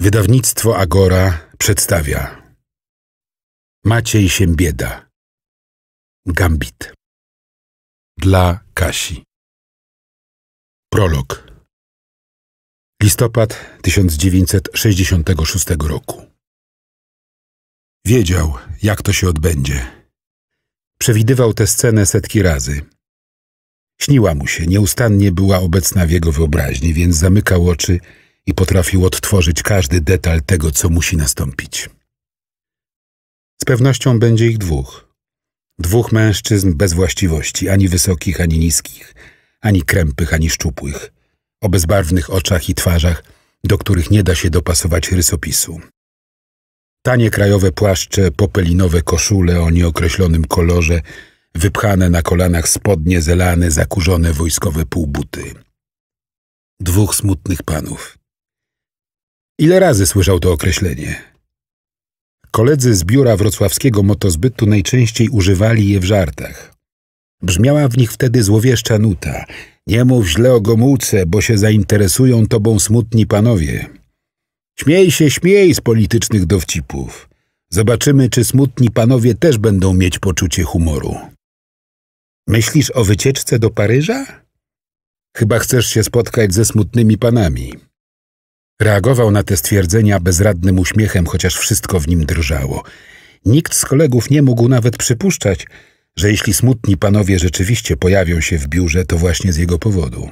Wydawnictwo Agora przedstawia Maciej bieda Gambit Dla Kasi Prolog Listopad 1966 roku Wiedział, jak to się odbędzie. Przewidywał tę scenę setki razy. Śniła mu się, nieustannie była obecna w jego wyobraźni, więc zamykał oczy – i potrafił odtworzyć każdy detal tego, co musi nastąpić. Z pewnością będzie ich dwóch. Dwóch mężczyzn bez właściwości, ani wysokich, ani niskich, ani krępych, ani szczupłych, o bezbarwnych oczach i twarzach, do których nie da się dopasować rysopisu. Tanie krajowe płaszcze, popelinowe koszule o nieokreślonym kolorze, wypchane na kolanach spodnie zelane, zakurzone wojskowe półbuty. Dwóch smutnych panów. Ile razy słyszał to określenie? Koledzy z biura wrocławskiego motozbytu najczęściej używali je w żartach. Brzmiała w nich wtedy złowieszcza nuta. Nie mów źle o Gomułce, bo się zainteresują tobą smutni panowie. Śmiej się, śmiej z politycznych dowcipów. Zobaczymy, czy smutni panowie też będą mieć poczucie humoru. Myślisz o wycieczce do Paryża? Chyba chcesz się spotkać ze smutnymi panami. Reagował na te stwierdzenia bezradnym uśmiechem, chociaż wszystko w nim drżało. Nikt z kolegów nie mógł nawet przypuszczać, że jeśli smutni panowie rzeczywiście pojawią się w biurze, to właśnie z jego powodu.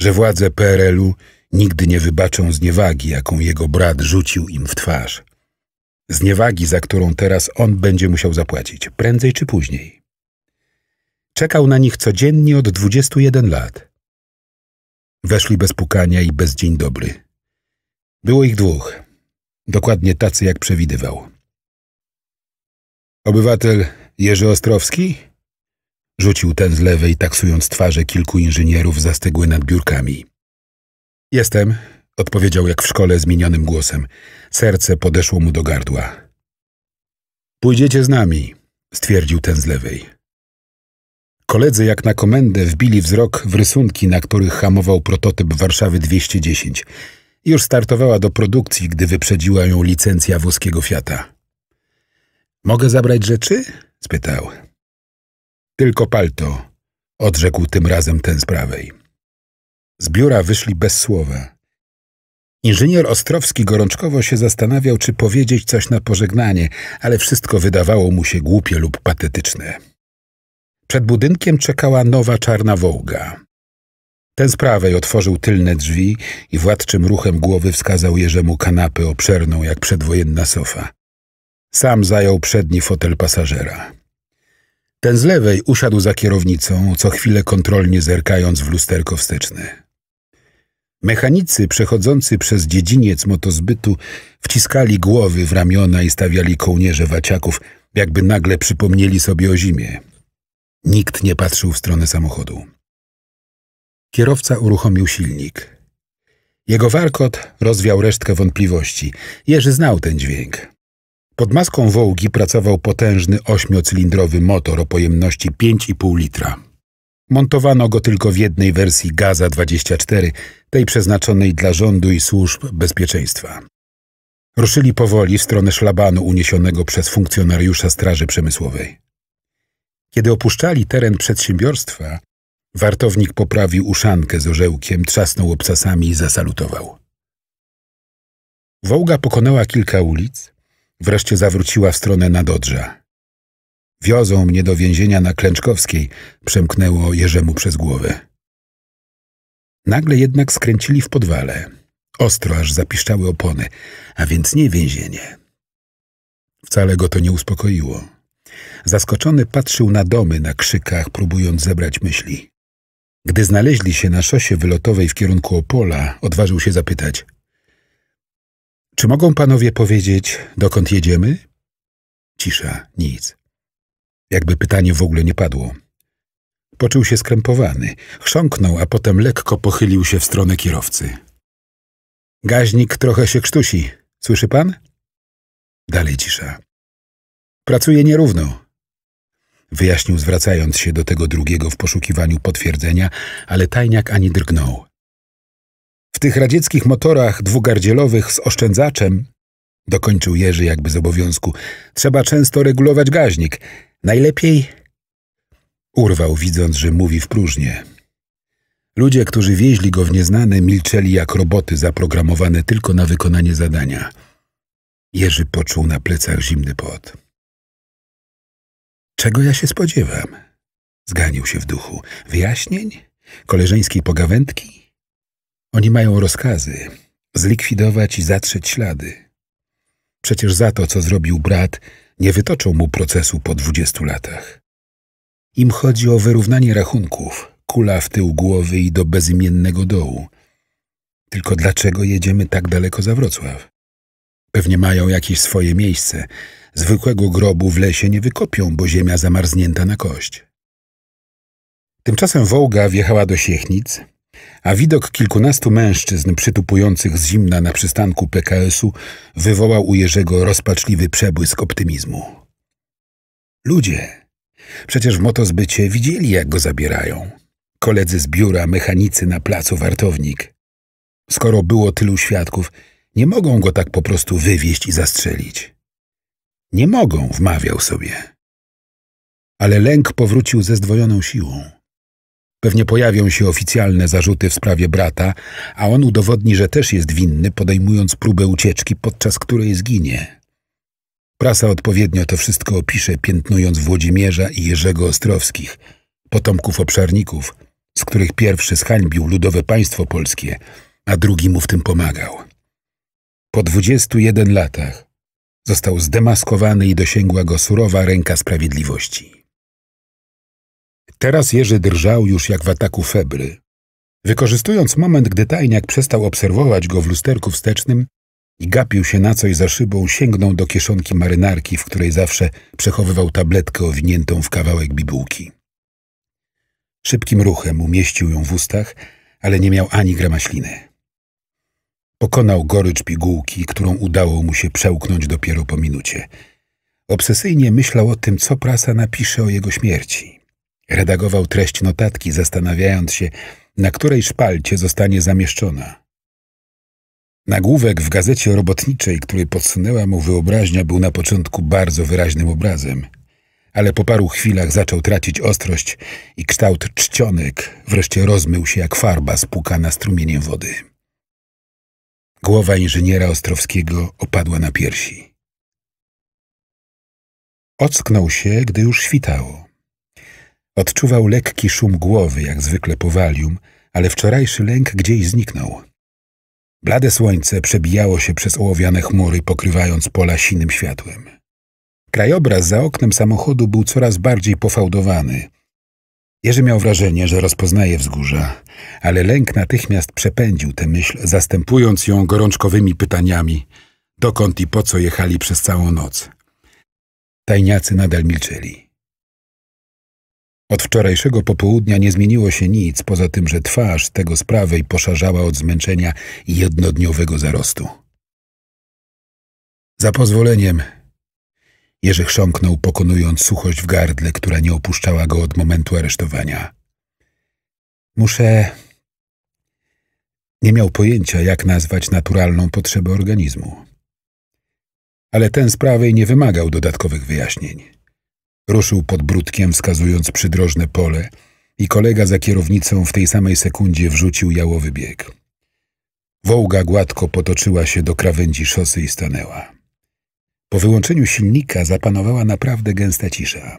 Że władze PRL-u nigdy nie wybaczą zniewagi, jaką jego brat rzucił im w twarz. Zniewagi, za którą teraz on będzie musiał zapłacić, prędzej czy później. Czekał na nich codziennie od 21 lat. Weszli bez pukania i bez dzień dobry. Było ich dwóch. Dokładnie tacy, jak przewidywał. Obywatel Jerzy Ostrowski? Rzucił ten z lewej, taksując twarze kilku inżynierów zastygły nad biurkami. Jestem, odpowiedział jak w szkole zmienionym głosem. Serce podeszło mu do gardła. Pójdziecie z nami, stwierdził ten z lewej. Koledzy jak na komendę wbili wzrok w rysunki, na których hamował prototyp Warszawy 210. Już startowała do produkcji, gdy wyprzedziła ją licencja włoskiego Fiata. Mogę zabrać rzeczy? spytał. Tylko palto, odrzekł tym razem ten z prawej. Z biura wyszli bez słowa. Inżynier Ostrowski gorączkowo się zastanawiał, czy powiedzieć coś na pożegnanie, ale wszystko wydawało mu się głupie lub patetyczne. Przed budynkiem czekała nowa czarna wołga. Ten z prawej otworzył tylne drzwi i władczym ruchem głowy wskazał Jerzemu kanapę obszerną jak przedwojenna sofa. Sam zajął przedni fotel pasażera. Ten z lewej usiadł za kierownicą, co chwilę kontrolnie zerkając w lusterko wsteczne. Mechanicy przechodzący przez dziedziniec motozbytu wciskali głowy w ramiona i stawiali kołnierze waciaków, jakby nagle przypomnieli sobie o zimie. Nikt nie patrzył w stronę samochodu. Kierowca uruchomił silnik. Jego warkot rozwiał resztkę wątpliwości. Jerzy znał ten dźwięk. Pod maską wołgi pracował potężny ośmiocylindrowy motor o pojemności 5,5 litra. Montowano go tylko w jednej wersji Gaza 24, tej przeznaczonej dla rządu i służb bezpieczeństwa. Ruszyli powoli w stronę szlabanu uniesionego przez funkcjonariusza Straży Przemysłowej. Kiedy opuszczali teren przedsiębiorstwa, wartownik poprawił uszankę z orzełkiem, trzasnął obcasami i zasalutował. Wołga pokonała kilka ulic, wreszcie zawróciła w stronę Nadodrza. Wiozą mnie do więzienia na Klęczkowskiej, przemknęło Jerzemu przez głowę. Nagle jednak skręcili w podwale. Ostro aż zapiszczały opony, a więc nie więzienie. Wcale go to nie uspokoiło. Zaskoczony patrzył na domy na krzykach, próbując zebrać myśli. Gdy znaleźli się na szosie wylotowej w kierunku Opola, odważył się zapytać. Czy mogą panowie powiedzieć, dokąd jedziemy? Cisza, nic. Jakby pytanie w ogóle nie padło. Poczuł się skrępowany, chrząknął, a potem lekko pochylił się w stronę kierowcy. Gaźnik trochę się krztusi. Słyszy pan? Dalej cisza. Pracuje nierówno. Wyjaśnił, zwracając się do tego drugiego w poszukiwaniu potwierdzenia, ale tajniak ani drgnął. W tych radzieckich motorach dwugardzielowych z oszczędzaczem, dokończył Jerzy jakby z obowiązku, trzeba często regulować gaźnik. Najlepiej urwał, widząc, że mówi w próżnię. Ludzie, którzy wieźli go w nieznane, milczeli jak roboty zaprogramowane tylko na wykonanie zadania. Jerzy poczuł na plecach zimny pot. Czego ja się spodziewam? Zganił się w duchu. Wyjaśnień? Koleżeńskiej pogawędki? Oni mają rozkazy. Zlikwidować i zatrzeć ślady. Przecież za to, co zrobił brat, nie wytoczą mu procesu po dwudziestu latach. Im chodzi o wyrównanie rachunków, kula w tył głowy i do bezimiennego dołu. Tylko dlaczego jedziemy tak daleko za Wrocław? Pewnie mają jakieś swoje miejsce, Zwykłego grobu w lesie nie wykopią, bo ziemia zamarznięta na kość. Tymczasem wołga wjechała do Siechnic, a widok kilkunastu mężczyzn przytupujących z zimna na przystanku PKS-u wywołał u Jerzego rozpaczliwy przebłysk optymizmu. Ludzie! Przecież w motozbycie widzieli, jak go zabierają. Koledzy z biura, mechanicy na placu Wartownik. Skoro było tylu świadków, nie mogą go tak po prostu wywieźć i zastrzelić. Nie mogą, wmawiał sobie. Ale lęk powrócił ze zdwojoną siłą. Pewnie pojawią się oficjalne zarzuty w sprawie brata, a on udowodni, że też jest winny, podejmując próbę ucieczki, podczas której zginie. Prasa odpowiednio to wszystko opisze, piętnując Włodzimierza i Jerzego Ostrowskich, potomków obszarników, z których pierwszy zhańbił ludowe państwo polskie, a drugi mu w tym pomagał. Po 21 latach Został zdemaskowany i dosięgła go surowa ręka sprawiedliwości. Teraz Jerzy drżał już jak w ataku febry. Wykorzystując moment, gdy tajniak przestał obserwować go w lusterku wstecznym i gapił się na coś za szybą, sięgnął do kieszonki marynarki, w której zawsze przechowywał tabletkę owiniętą w kawałek bibułki. Szybkim ruchem umieścił ją w ustach, ale nie miał ani grama śliny. Pokonał gorycz pigułki, którą udało mu się przełknąć dopiero po minucie. Obsesyjnie myślał o tym, co prasa napisze o jego śmierci. Redagował treść notatki, zastanawiając się, na której szpalcie zostanie zamieszczona. Nagłówek w gazecie robotniczej, której podsunęła mu wyobraźnia, był na początku bardzo wyraźnym obrazem, ale po paru chwilach zaczął tracić ostrość i kształt czcionek wreszcie rozmył się jak farba spłukana strumieniem wody. Głowa inżyniera Ostrowskiego opadła na piersi. Ocknął się, gdy już świtało. Odczuwał lekki szum głowy, jak zwykle po walium, ale wczorajszy lęk gdzieś zniknął. Blade słońce przebijało się przez ołowiane chmury, pokrywając pola sinym światłem. Krajobraz za oknem samochodu był coraz bardziej pofałdowany, Jerzy miał wrażenie, że rozpoznaje wzgórza, ale lęk natychmiast przepędził tę myśl, zastępując ją gorączkowymi pytaniami, dokąd i po co jechali przez całą noc. Tajniacy nadal milczyli. Od wczorajszego popołudnia nie zmieniło się nic, poza tym, że twarz tego z prawej poszarzała od zmęczenia i jednodniowego zarostu. Za pozwoleniem Jerzy chrząknął, pokonując suchość w gardle, która nie opuszczała go od momentu aresztowania. Muszę... Nie miał pojęcia, jak nazwać naturalną potrzebę organizmu. Ale ten z prawej nie wymagał dodatkowych wyjaśnień. Ruszył pod brudkiem, wskazując przydrożne pole i kolega za kierownicą w tej samej sekundzie wrzucił jałowy bieg. Wołga gładko potoczyła się do krawędzi szosy i stanęła. Po wyłączeniu silnika zapanowała naprawdę gęsta cisza.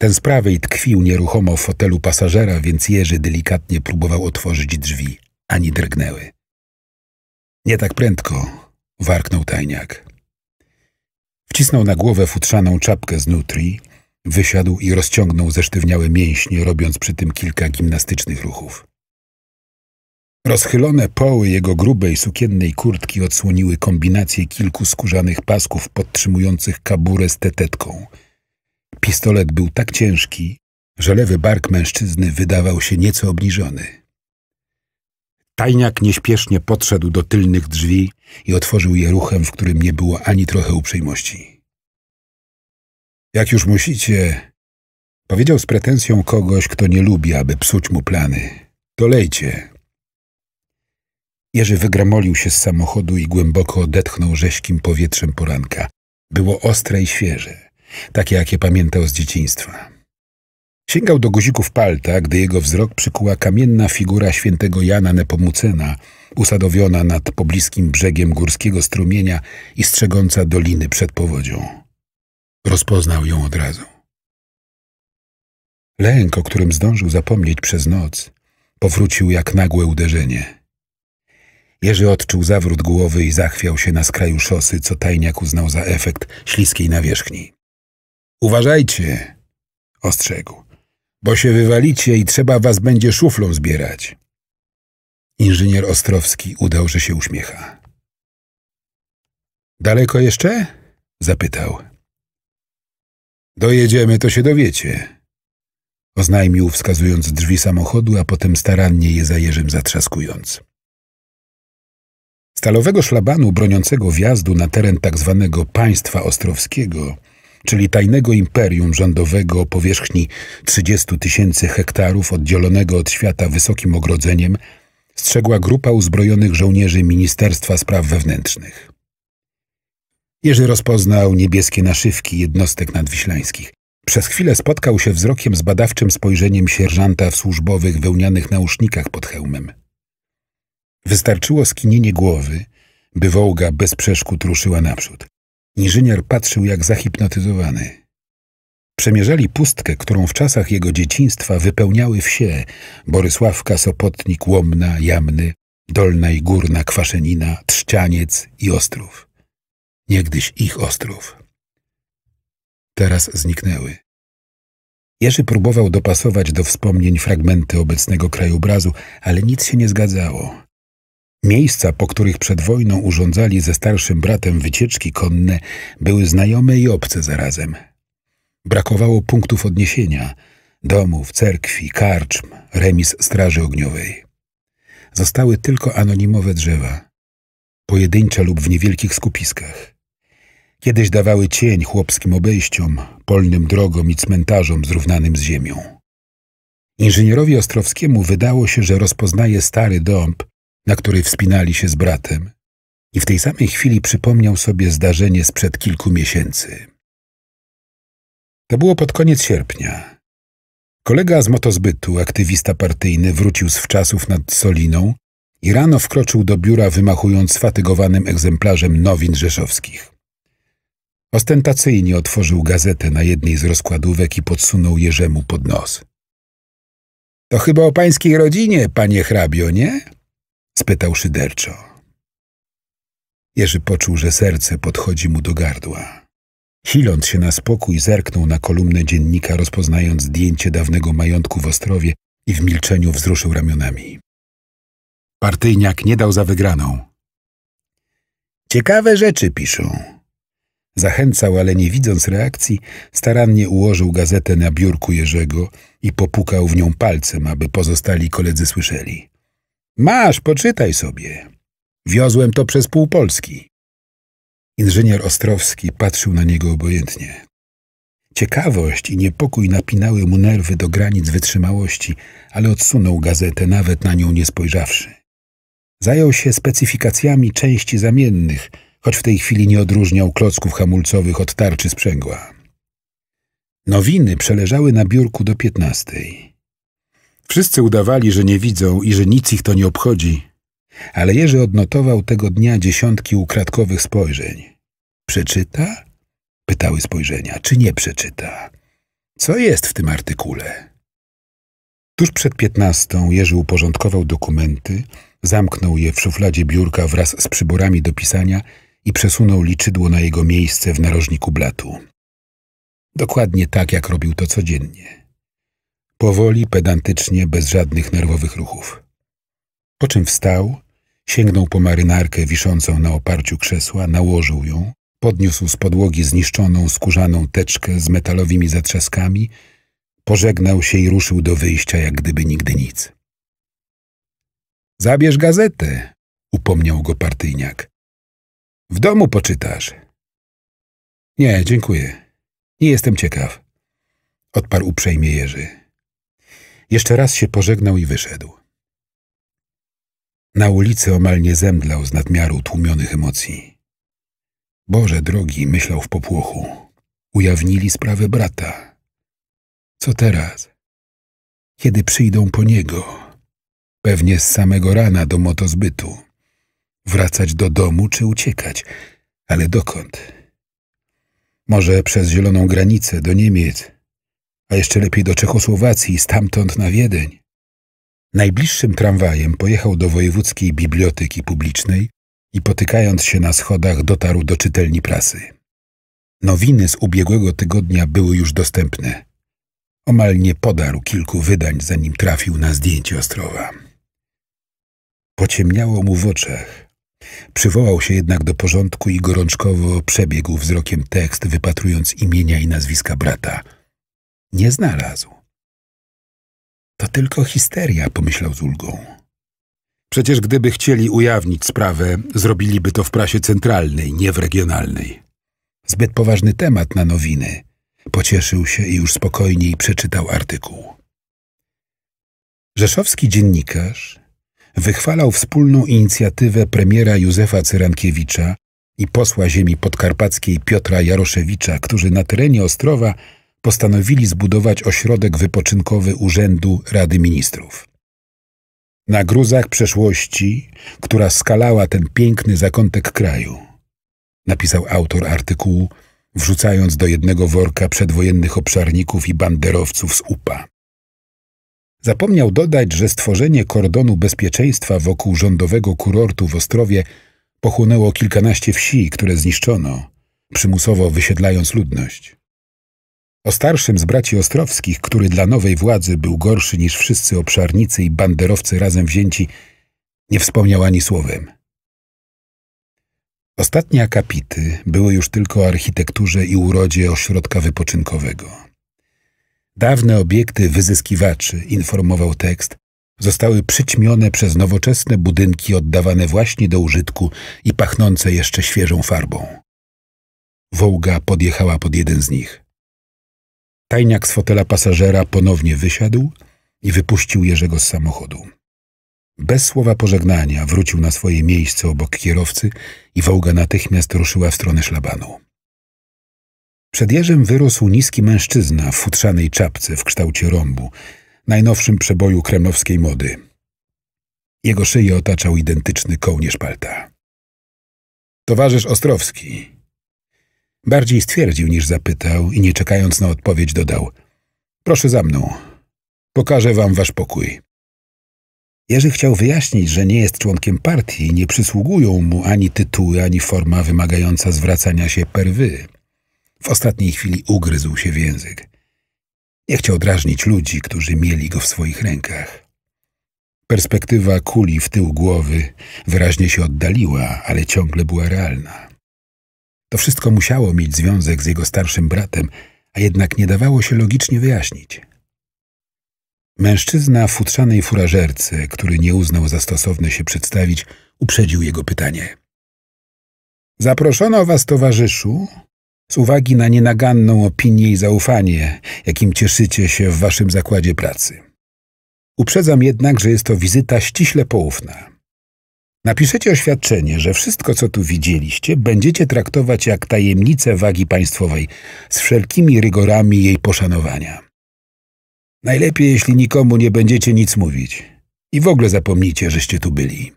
Ten z prawej tkwił nieruchomo w fotelu pasażera, więc Jerzy delikatnie próbował otworzyć drzwi. Ani drgnęły. Nie tak prędko, warknął tajniak. Wcisnął na głowę futrzaną czapkę z nutri, wysiadł i rozciągnął zesztywniałe mięśnie, robiąc przy tym kilka gimnastycznych ruchów. Rozchylone poły jego grubej sukiennej kurtki odsłoniły kombinację kilku skórzanych pasków podtrzymujących kaburę z tetetką. Pistolet był tak ciężki, że lewy bark mężczyzny wydawał się nieco obniżony. Tajniak nieśpiesznie podszedł do tylnych drzwi i otworzył je ruchem, w którym nie było ani trochę uprzejmości. Jak już musicie, powiedział z pretensją kogoś, kto nie lubi, aby psuć mu plany. Dolejcie, Jerzy wygramolił się z samochodu i głęboko odetchnął rześkim powietrzem poranka. Było ostre i świeże, takie jakie pamiętał z dzieciństwa. Sięgał do guzików palta, gdy jego wzrok przykuła kamienna figura świętego Jana Nepomucena, usadowiona nad pobliskim brzegiem górskiego strumienia i strzegąca doliny przed powodzią. Rozpoznał ją od razu. Lęk, o którym zdążył zapomnieć przez noc, powrócił jak nagłe uderzenie. Jerzy odczuł zawrót głowy i zachwiał się na skraju szosy, co tajniak uznał za efekt śliskiej nawierzchni. Uważajcie, ostrzegł, bo się wywalicie i trzeba was będzie szuflą zbierać. Inżynier Ostrowski udał, że się uśmiecha. Daleko jeszcze? zapytał. Dojedziemy, to się dowiecie. Oznajmił, wskazując drzwi samochodu, a potem starannie je za Jerzym zatrzaskując. Stalowego szlabanu broniącego wjazdu na teren tzw. Tak państwa ostrowskiego, czyli tajnego imperium rządowego o powierzchni 30 tysięcy hektarów oddzielonego od świata wysokim ogrodzeniem, strzegła grupa uzbrojonych żołnierzy Ministerstwa Spraw Wewnętrznych. Jerzy rozpoznał niebieskie naszywki jednostek nadwiślańskich. Przez chwilę spotkał się wzrokiem z badawczym spojrzeniem sierżanta w służbowych wełnianych nausznikach pod hełmem. Wystarczyło skinienie głowy, by wołga bez przeszkód ruszyła naprzód. Inżynier patrzył jak zahipnotyzowany. Przemierzali pustkę, którą w czasach jego dzieciństwa wypełniały wsie Borysławka, Sopotnik, Łomna, Jamny, Dolna i Górna, Kwaszenina, Trzcianiec i Ostrów. Niegdyś ich Ostrów. Teraz zniknęły. Jerzy próbował dopasować do wspomnień fragmenty obecnego krajobrazu, ale nic się nie zgadzało. Miejsca, po których przed wojną urządzali ze starszym bratem wycieczki konne, były znajome i obce zarazem. Brakowało punktów odniesienia domów, cerkwi, karczm, remis Straży Ogniowej. Zostały tylko anonimowe drzewa, pojedyncze lub w niewielkich skupiskach. Kiedyś dawały cień chłopskim obejściom, polnym drogom i cmentarzom zrównanym z ziemią. Inżynierowi Ostrowskiemu wydało się, że rozpoznaje stary dąb, na której wspinali się z bratem, i w tej samej chwili przypomniał sobie zdarzenie sprzed kilku miesięcy. To było pod koniec sierpnia. Kolega z motozbytu, aktywista partyjny, wrócił z wczasów nad Soliną i rano wkroczył do biura wymachując sfatygowanym egzemplarzem nowin rzeszowskich. Ostentacyjnie otworzył gazetę na jednej z rozkładówek i podsunął Jerzemu pod nos. To chyba o pańskiej rodzinie, panie hrabio, nie? spytał szyderczo. Jerzy poczuł, że serce podchodzi mu do gardła. Siląc się na spokój, zerknął na kolumnę dziennika, rozpoznając zdjęcie dawnego majątku w Ostrowie i w milczeniu wzruszył ramionami. Partyjniak nie dał za wygraną. Ciekawe rzeczy piszą. Zachęcał, ale nie widząc reakcji, starannie ułożył gazetę na biurku Jerzego i popukał w nią palcem, aby pozostali koledzy słyszeli. Masz, poczytaj sobie. Wiozłem to przez pół Polski. Inżynier Ostrowski patrzył na niego obojętnie. Ciekawość i niepokój napinały mu nerwy do granic wytrzymałości, ale odsunął gazetę, nawet na nią nie spojrzawszy. Zajął się specyfikacjami części zamiennych, choć w tej chwili nie odróżniał klocków hamulcowych od tarczy sprzęgła. Nowiny przeleżały na biurku do piętnastej. Wszyscy udawali, że nie widzą i że nic ich to nie obchodzi, ale Jerzy odnotował tego dnia dziesiątki ukradkowych spojrzeń. Przeczyta? Pytały spojrzenia. Czy nie przeczyta? Co jest w tym artykule? Tuż przed piętnastą Jerzy uporządkował dokumenty, zamknął je w szufladzie biurka wraz z przyborami do pisania i przesunął liczydło na jego miejsce w narożniku blatu. Dokładnie tak, jak robił to codziennie. Powoli, pedantycznie, bez żadnych nerwowych ruchów. Po czym wstał, sięgnął po marynarkę wiszącą na oparciu krzesła, nałożył ją, podniósł z podłogi zniszczoną, skórzaną teczkę z metalowymi zatrzaskami, pożegnał się i ruszył do wyjścia, jak gdyby nigdy nic. Zabierz gazetę, upomniał go partyjniak. W domu poczytasz. Nie, dziękuję. Nie jestem ciekaw, odparł uprzejmie Jerzy. Jeszcze raz się pożegnał i wyszedł. Na ulicy omal nie zemdlał z nadmiaru tłumionych emocji. Boże drogi, myślał w popłochu. Ujawnili sprawę brata. Co teraz? Kiedy przyjdą po niego? Pewnie z samego rana do motozbytu. Wracać do domu czy uciekać? Ale dokąd? Może przez zieloną granicę do Niemiec – a jeszcze lepiej do Czechosłowacji, stamtąd na Wiedeń. Najbliższym tramwajem pojechał do Wojewódzkiej Biblioteki Publicznej i potykając się na schodach dotarł do czytelni prasy. Nowiny z ubiegłego tygodnia były już dostępne. Omal nie podarł kilku wydań, zanim trafił na zdjęcie Ostrowa. Pociemniało mu w oczach. Przywołał się jednak do porządku i gorączkowo przebiegł wzrokiem tekst, wypatrując imienia i nazwiska brata – nie znalazł. To tylko histeria, pomyślał z ulgą. Przecież gdyby chcieli ujawnić sprawę, zrobiliby to w prasie centralnej, nie w regionalnej. Zbyt poważny temat na nowiny. Pocieszył się i już spokojniej przeczytał artykuł. Rzeszowski dziennikarz wychwalał wspólną inicjatywę premiera Józefa Cyrankiewicza i posła ziemi podkarpackiej Piotra Jaroszewicza, którzy na terenie Ostrowa postanowili zbudować ośrodek wypoczynkowy Urzędu Rady Ministrów. Na gruzach przeszłości, która skalała ten piękny zakątek kraju, napisał autor artykułu, wrzucając do jednego worka przedwojennych obszarników i banderowców z UPA. Zapomniał dodać, że stworzenie kordonu bezpieczeństwa wokół rządowego kurortu w Ostrowie pochłonęło kilkanaście wsi, które zniszczono, przymusowo wysiedlając ludność. O starszym z braci Ostrowskich, który dla nowej władzy był gorszy niż wszyscy obszarnicy i banderowcy razem wzięci, nie wspomniał ani słowem. Ostatnie akapity były już tylko o architekturze i urodzie ośrodka wypoczynkowego. Dawne obiekty wyzyskiwaczy, informował tekst, zostały przyćmione przez nowoczesne budynki oddawane właśnie do użytku i pachnące jeszcze świeżą farbą. Wołga podjechała pod jeden z nich. Tajniak z fotela pasażera ponownie wysiadł i wypuścił Jerzego z samochodu. Bez słowa pożegnania wrócił na swoje miejsce obok kierowcy i wołga natychmiast ruszyła w stronę szlabanu. Przed Jerzem wyrósł niski mężczyzna w futrzanej czapce w kształcie rąbu, najnowszym przeboju kremlowskiej mody. Jego szyję otaczał identyczny kołnierz palta. Towarzysz Ostrowski, Bardziej stwierdził niż zapytał i nie czekając na odpowiedź dodał. Proszę za mną. Pokażę wam wasz pokój. Jerzy chciał wyjaśnić, że nie jest członkiem partii i nie przysługują mu ani tytuły, ani forma wymagająca zwracania się per wy. W ostatniej chwili ugryzł się w język. Nie chciał drażnić ludzi, którzy mieli go w swoich rękach. Perspektywa kuli w tył głowy wyraźnie się oddaliła, ale ciągle była realna. To wszystko musiało mieć związek z jego starszym bratem, a jednak nie dawało się logicznie wyjaśnić. Mężczyzna w futrzanej furażerce, który nie uznał za stosowne się przedstawić, uprzedził jego pytanie. Zaproszono was, towarzyszu, z uwagi na nienaganną opinię i zaufanie, jakim cieszycie się w waszym zakładzie pracy. Uprzedzam jednak, że jest to wizyta ściśle poufna. Napiszecie oświadczenie, że wszystko, co tu widzieliście, będziecie traktować jak tajemnicę wagi państwowej, z wszelkimi rygorami jej poszanowania. Najlepiej, jeśli nikomu nie będziecie nic mówić i w ogóle zapomnijcie, żeście tu byli.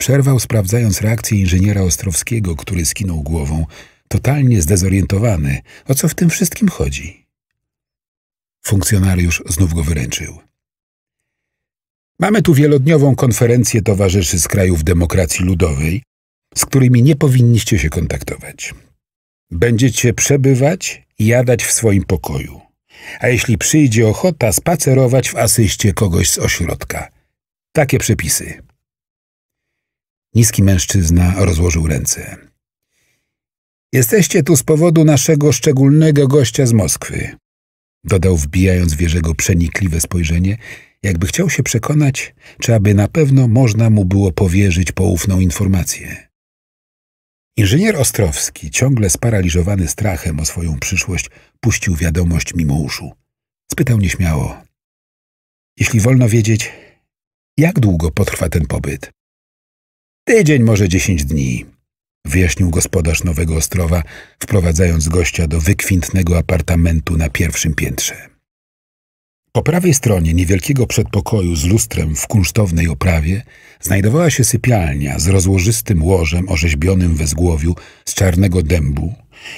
Przerwał, sprawdzając reakcję inżyniera Ostrowskiego, który skinął głową, totalnie zdezorientowany, o co w tym wszystkim chodzi. Funkcjonariusz znów go wyręczył. Mamy tu wielodniową konferencję towarzyszy z krajów demokracji ludowej, z którymi nie powinniście się kontaktować. Będziecie przebywać i jadać w swoim pokoju. A jeśli przyjdzie ochota, spacerować w asyście kogoś z ośrodka. Takie przepisy. Niski mężczyzna rozłożył ręce. Jesteście tu z powodu naszego szczególnego gościa z Moskwy dodał wbijając w Jerzego przenikliwe spojrzenie, jakby chciał się przekonać, czy aby na pewno można mu było powierzyć poufną informację. Inżynier Ostrowski, ciągle sparaliżowany strachem o swoją przyszłość, puścił wiadomość mimo uszu. Spytał nieśmiało. Jeśli wolno wiedzieć, jak długo potrwa ten pobyt? Tydzień, może dziesięć dni wyjaśnił gospodarz Nowego Ostrowa, wprowadzając gościa do wykwintnego apartamentu na pierwszym piętrze. Po prawej stronie niewielkiego przedpokoju z lustrem w kunsztownej oprawie znajdowała się sypialnia z rozłożystym łożem orzeźbionym we zgłowiu z czarnego dębu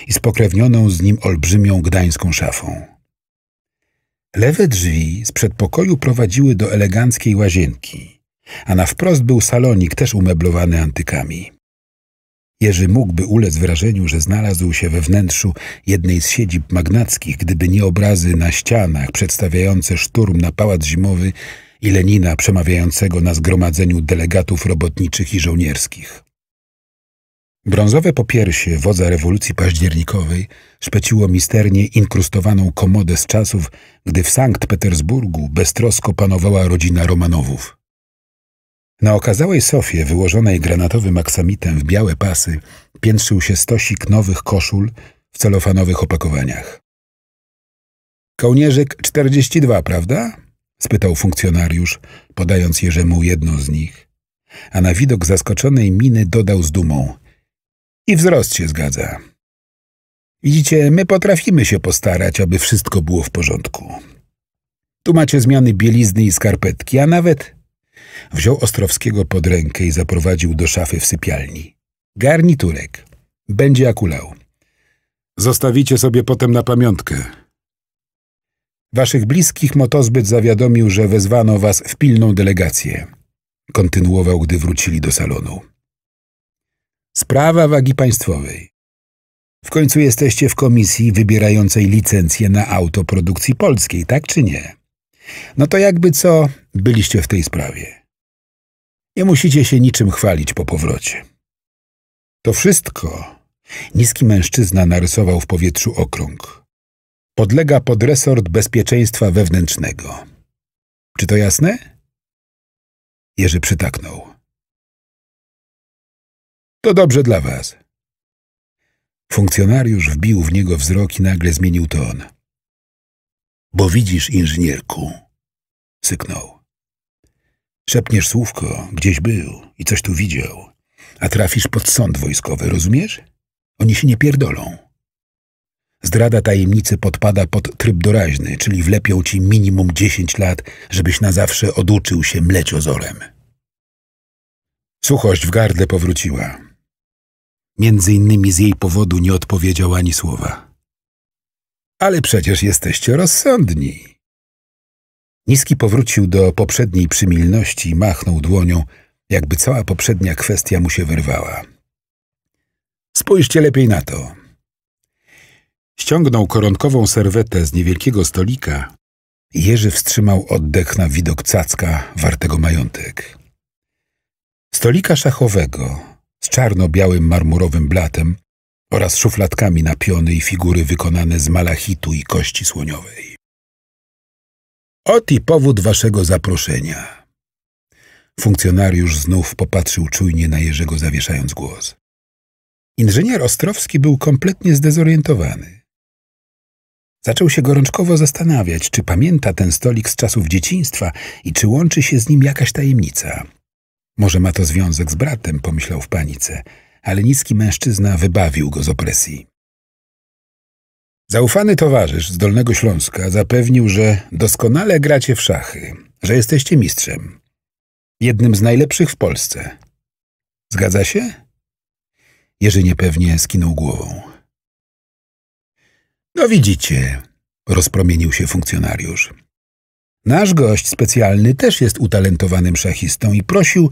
i spokrewnioną z nim olbrzymią gdańską szafą. Lewe drzwi z przedpokoju prowadziły do eleganckiej łazienki, a na wprost był salonik też umeblowany antykami. Jerzy mógłby ulec wrażeniu, że znalazł się we wnętrzu jednej z siedzib magnackich, gdyby nie obrazy na ścianach przedstawiające szturm na pałac zimowy i Lenina przemawiającego na zgromadzeniu delegatów robotniczych i żołnierskich. Brązowe popiersie wodza rewolucji październikowej szpeciło misternie inkrustowaną komodę z czasów, gdy w Sankt Petersburgu beztrosko panowała rodzina Romanowów. Na okazałej sofie, wyłożonej granatowym aksamitem w białe pasy, piętrzył się stosik nowych koszul w celofanowych opakowaniach. Kołnierzyk 42, prawda? spytał funkcjonariusz, podając Jerzemu jedną z nich. A na widok zaskoczonej miny dodał z dumą. I wzrost się zgadza. Widzicie, my potrafimy się postarać, aby wszystko było w porządku. Tu macie zmiany bielizny i skarpetki, a nawet Wziął Ostrowskiego pod rękę i zaprowadził do szafy w sypialni. Garniturek. Będzie akulał. Zostawicie sobie potem na pamiątkę. Waszych bliskich motozbyt zawiadomił, że wezwano was w pilną delegację. Kontynuował, gdy wrócili do salonu. Sprawa wagi państwowej. W końcu jesteście w komisji wybierającej licencję na auto produkcji polskiej, tak czy nie? No to jakby co byliście w tej sprawie? Nie musicie się niczym chwalić po powrocie. To wszystko niski mężczyzna narysował w powietrzu okrąg. Podlega pod resort bezpieczeństwa wewnętrznego. Czy to jasne? Jerzy przytaknął. To dobrze dla was. Funkcjonariusz wbił w niego wzrok i nagle zmienił ton. Bo widzisz, inżynierku, syknął. Szepniesz słówko, gdzieś był i coś tu widział, a trafisz pod sąd wojskowy, rozumiesz? Oni się nie pierdolą. Zdrada tajemnicy podpada pod tryb doraźny, czyli wlepią ci minimum 10 lat, żebyś na zawsze oduczył się mleć ozorem. Suchość w gardle powróciła. Między innymi z jej powodu nie odpowiedział ani słowa. Ale przecież jesteście rozsądni. Niski powrócił do poprzedniej przymilności i machnął dłonią, jakby cała poprzednia kwestia mu się wyrwała. Spójrzcie lepiej na to. Ściągnął koronkową serwetę z niewielkiego stolika. Jerzy wstrzymał oddech na widok cacka wartego majątek. Stolika szachowego z czarno-białym marmurowym blatem oraz szufladkami na piony i figury wykonane z malachitu i kości słoniowej. Ot i powód waszego zaproszenia. Funkcjonariusz znów popatrzył czujnie na Jerzego, zawieszając głos. Inżynier Ostrowski był kompletnie zdezorientowany. Zaczął się gorączkowo zastanawiać, czy pamięta ten stolik z czasów dzieciństwa i czy łączy się z nim jakaś tajemnica. Może ma to związek z bratem, pomyślał w panice, ale niski mężczyzna wybawił go z opresji. Zaufany towarzysz z Dolnego Śląska zapewnił, że doskonale gracie w szachy, że jesteście mistrzem. Jednym z najlepszych w Polsce. Zgadza się? Jerzy niepewnie skinął głową. No widzicie, rozpromienił się funkcjonariusz. Nasz gość specjalny też jest utalentowanym szachistą i prosił,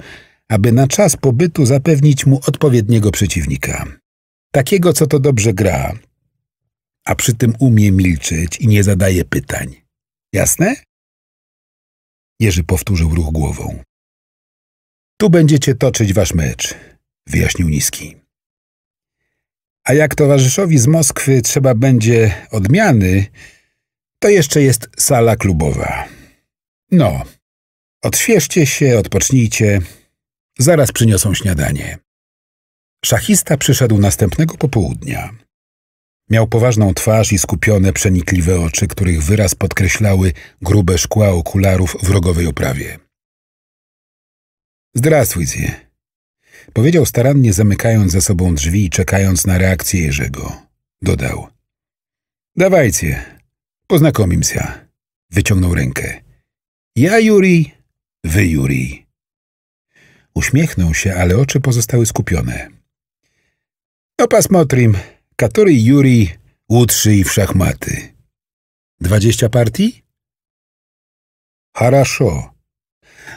aby na czas pobytu zapewnić mu odpowiedniego przeciwnika. Takiego, co to dobrze gra, a przy tym umie milczeć i nie zadaje pytań. Jasne? Jerzy powtórzył ruch głową. Tu będziecie toczyć wasz mecz, wyjaśnił Niski. A jak towarzyszowi z Moskwy trzeba będzie odmiany, to jeszcze jest sala klubowa. No, odświeżcie się, odpocznijcie. Zaraz przyniosą śniadanie. Szachista przyszedł następnego popołudnia. Miał poważną twarz i skupione, przenikliwe oczy, których wyraz podkreślały grube szkła okularów w rogowej oprawie. je. powiedział starannie, zamykając za sobą drzwi i czekając na reakcję Jerzego. Dodał. Dawajcie, poznakomim się. Wyciągnął rękę. Ja Juri, wy Juri. Uśmiechnął się, ale oczy pozostały skupione. Opas no, motrim który Juri utrzy i w szachmaty. Dwadzieścia partii? Haraszo.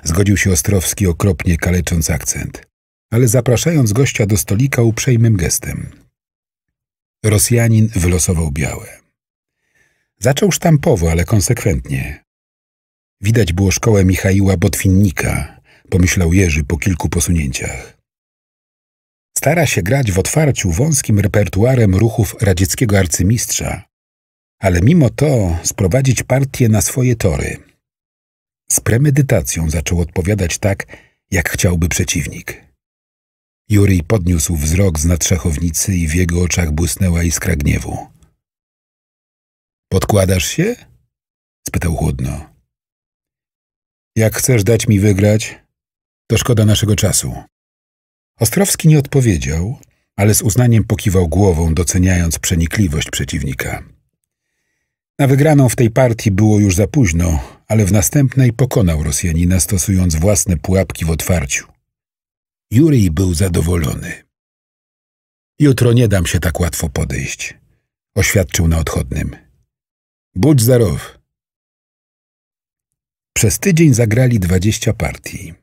Zgodził się Ostrowski okropnie kalecząc akcent, ale zapraszając gościa do stolika uprzejmym gestem. Rosjanin wylosował białe. Zaczął sztampowo, ale konsekwentnie. Widać było szkołę Michaiła Botwinnika, pomyślał Jerzy po kilku posunięciach. Stara się grać w otwarciu wąskim repertuarem ruchów radzieckiego arcymistrza, ale mimo to sprowadzić partię na swoje tory. Z premedytacją zaczął odpowiadać tak, jak chciałby przeciwnik. Jury podniósł wzrok z natrzachownicy i w jego oczach błysnęła iskra gniewu. Podkładasz się? spytał chłodno. Jak chcesz dać mi wygrać, to szkoda naszego czasu. Ostrowski nie odpowiedział, ale z uznaniem pokiwał głową, doceniając przenikliwość przeciwnika. Na wygraną w tej partii było już za późno, ale w następnej pokonał Rosjanina stosując własne pułapki w otwarciu. Jurij był zadowolony. Jutro nie dam się tak łatwo podejść, oświadczył na odchodnym. Bądź zarow. Przez tydzień zagrali dwadzieścia partii.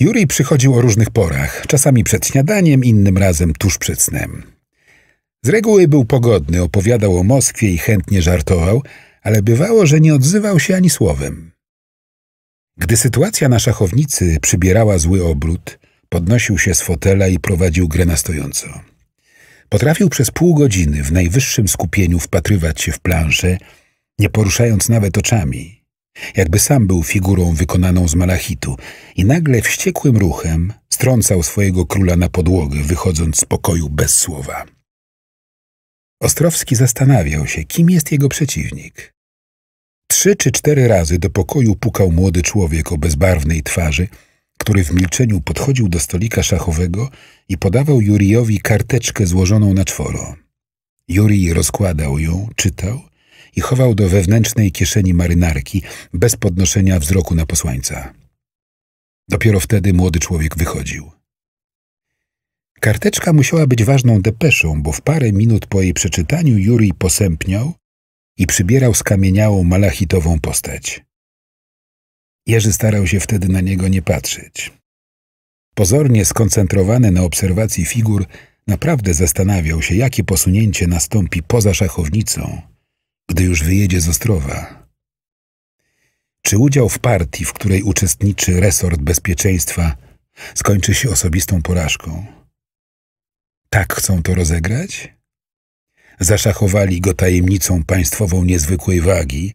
Juri przychodził o różnych porach, czasami przed śniadaniem, innym razem tuż przed snem. Z reguły był pogodny, opowiadał o Moskwie i chętnie żartował, ale bywało, że nie odzywał się ani słowem. Gdy sytuacja na szachownicy przybierała zły obrót, podnosił się z fotela i prowadził grę na stojąco. Potrafił przez pół godziny w najwyższym skupieniu wpatrywać się w planszę, nie poruszając nawet oczami – jakby sam był figurą wykonaną z malachitu i nagle wściekłym ruchem strącał swojego króla na podłogę, wychodząc z pokoju bez słowa. Ostrowski zastanawiał się, kim jest jego przeciwnik. Trzy czy cztery razy do pokoju pukał młody człowiek o bezbarwnej twarzy, który w milczeniu podchodził do stolika szachowego i podawał Jurijowi karteczkę złożoną na czworo. Jurij rozkładał ją, czytał i chował do wewnętrznej kieszeni marynarki, bez podnoszenia wzroku na posłańca. Dopiero wtedy młody człowiek wychodził. Karteczka musiała być ważną depeszą, bo w parę minut po jej przeczytaniu Juri posępniał i przybierał skamieniałą malachitową postać. Jerzy starał się wtedy na niego nie patrzeć. Pozornie skoncentrowany na obserwacji figur, naprawdę zastanawiał się, jakie posunięcie nastąpi poza szachownicą gdy już wyjedzie z Ostrowa. Czy udział w partii, w której uczestniczy resort bezpieczeństwa, skończy się osobistą porażką? Tak chcą to rozegrać? Zaszachowali go tajemnicą państwową niezwykłej wagi,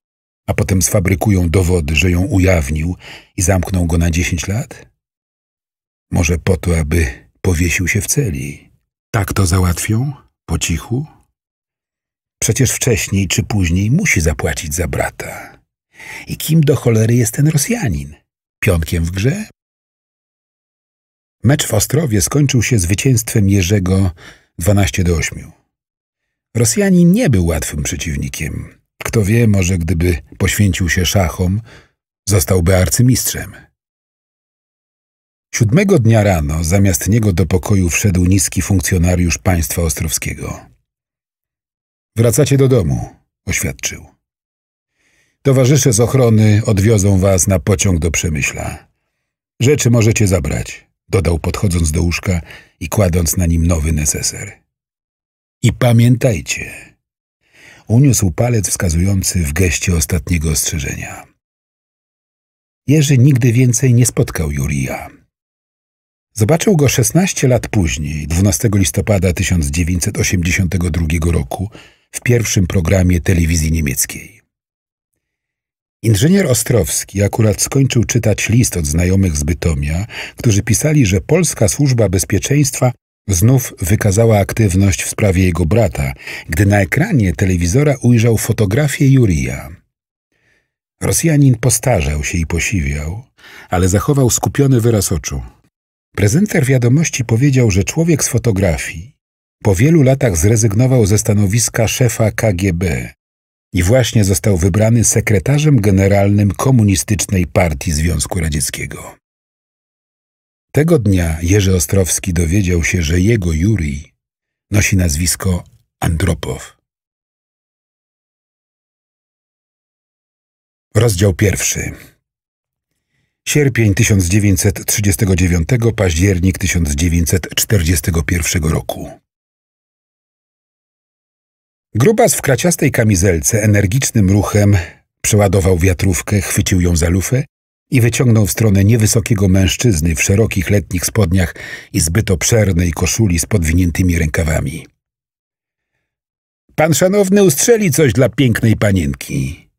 a potem sfabrykują dowody, że ją ujawnił i zamkną go na dziesięć lat? Może po to, aby powiesił się w celi. Tak to załatwią? Po cichu? Przecież wcześniej czy później musi zapłacić za brata. I kim do cholery jest ten Rosjanin? Pionkiem w grze? Mecz w Ostrowie skończył się zwycięstwem Jerzego 12 do 8. Rosjanin nie był łatwym przeciwnikiem. Kto wie, może gdyby poświęcił się szachom, zostałby arcymistrzem. Siódmego dnia rano zamiast niego do pokoju wszedł niski funkcjonariusz państwa ostrowskiego. Wracacie do domu, oświadczył. Towarzysze z ochrony odwiozą was na pociąg do Przemyśla. Rzeczy możecie zabrać, dodał podchodząc do łóżka i kładąc na nim nowy neseser. I pamiętajcie. Uniósł palec wskazujący w geście ostatniego ostrzeżenia. Jerzy nigdy więcej nie spotkał Jurija. Zobaczył go 16 lat później, 12 listopada 1982 roku, w pierwszym programie telewizji niemieckiej. Inżynier Ostrowski akurat skończył czytać list od znajomych z Bytomia, którzy pisali, że Polska Służba Bezpieczeństwa znów wykazała aktywność w sprawie jego brata, gdy na ekranie telewizora ujrzał fotografię Jurija. Rosjanin postarzał się i posiwiał, ale zachował skupiony wyraz oczu. Prezenter wiadomości powiedział, że człowiek z fotografii po wielu latach zrezygnował ze stanowiska szefa KGB i właśnie został wybrany sekretarzem generalnym Komunistycznej Partii Związku Radzieckiego. Tego dnia Jerzy Ostrowski dowiedział się, że jego Juri nosi nazwisko Andropow. Rozdział pierwszy. Sierpień 1939, październik 1941 roku. Grubas w kraciastej kamizelce energicznym ruchem przeładował wiatrówkę, chwycił ją za lufę i wyciągnął w stronę niewysokiego mężczyzny w szerokich letnich spodniach i zbyt obszernej koszuli z podwiniętymi rękawami. Pan szanowny ustrzeli coś dla pięknej panienki.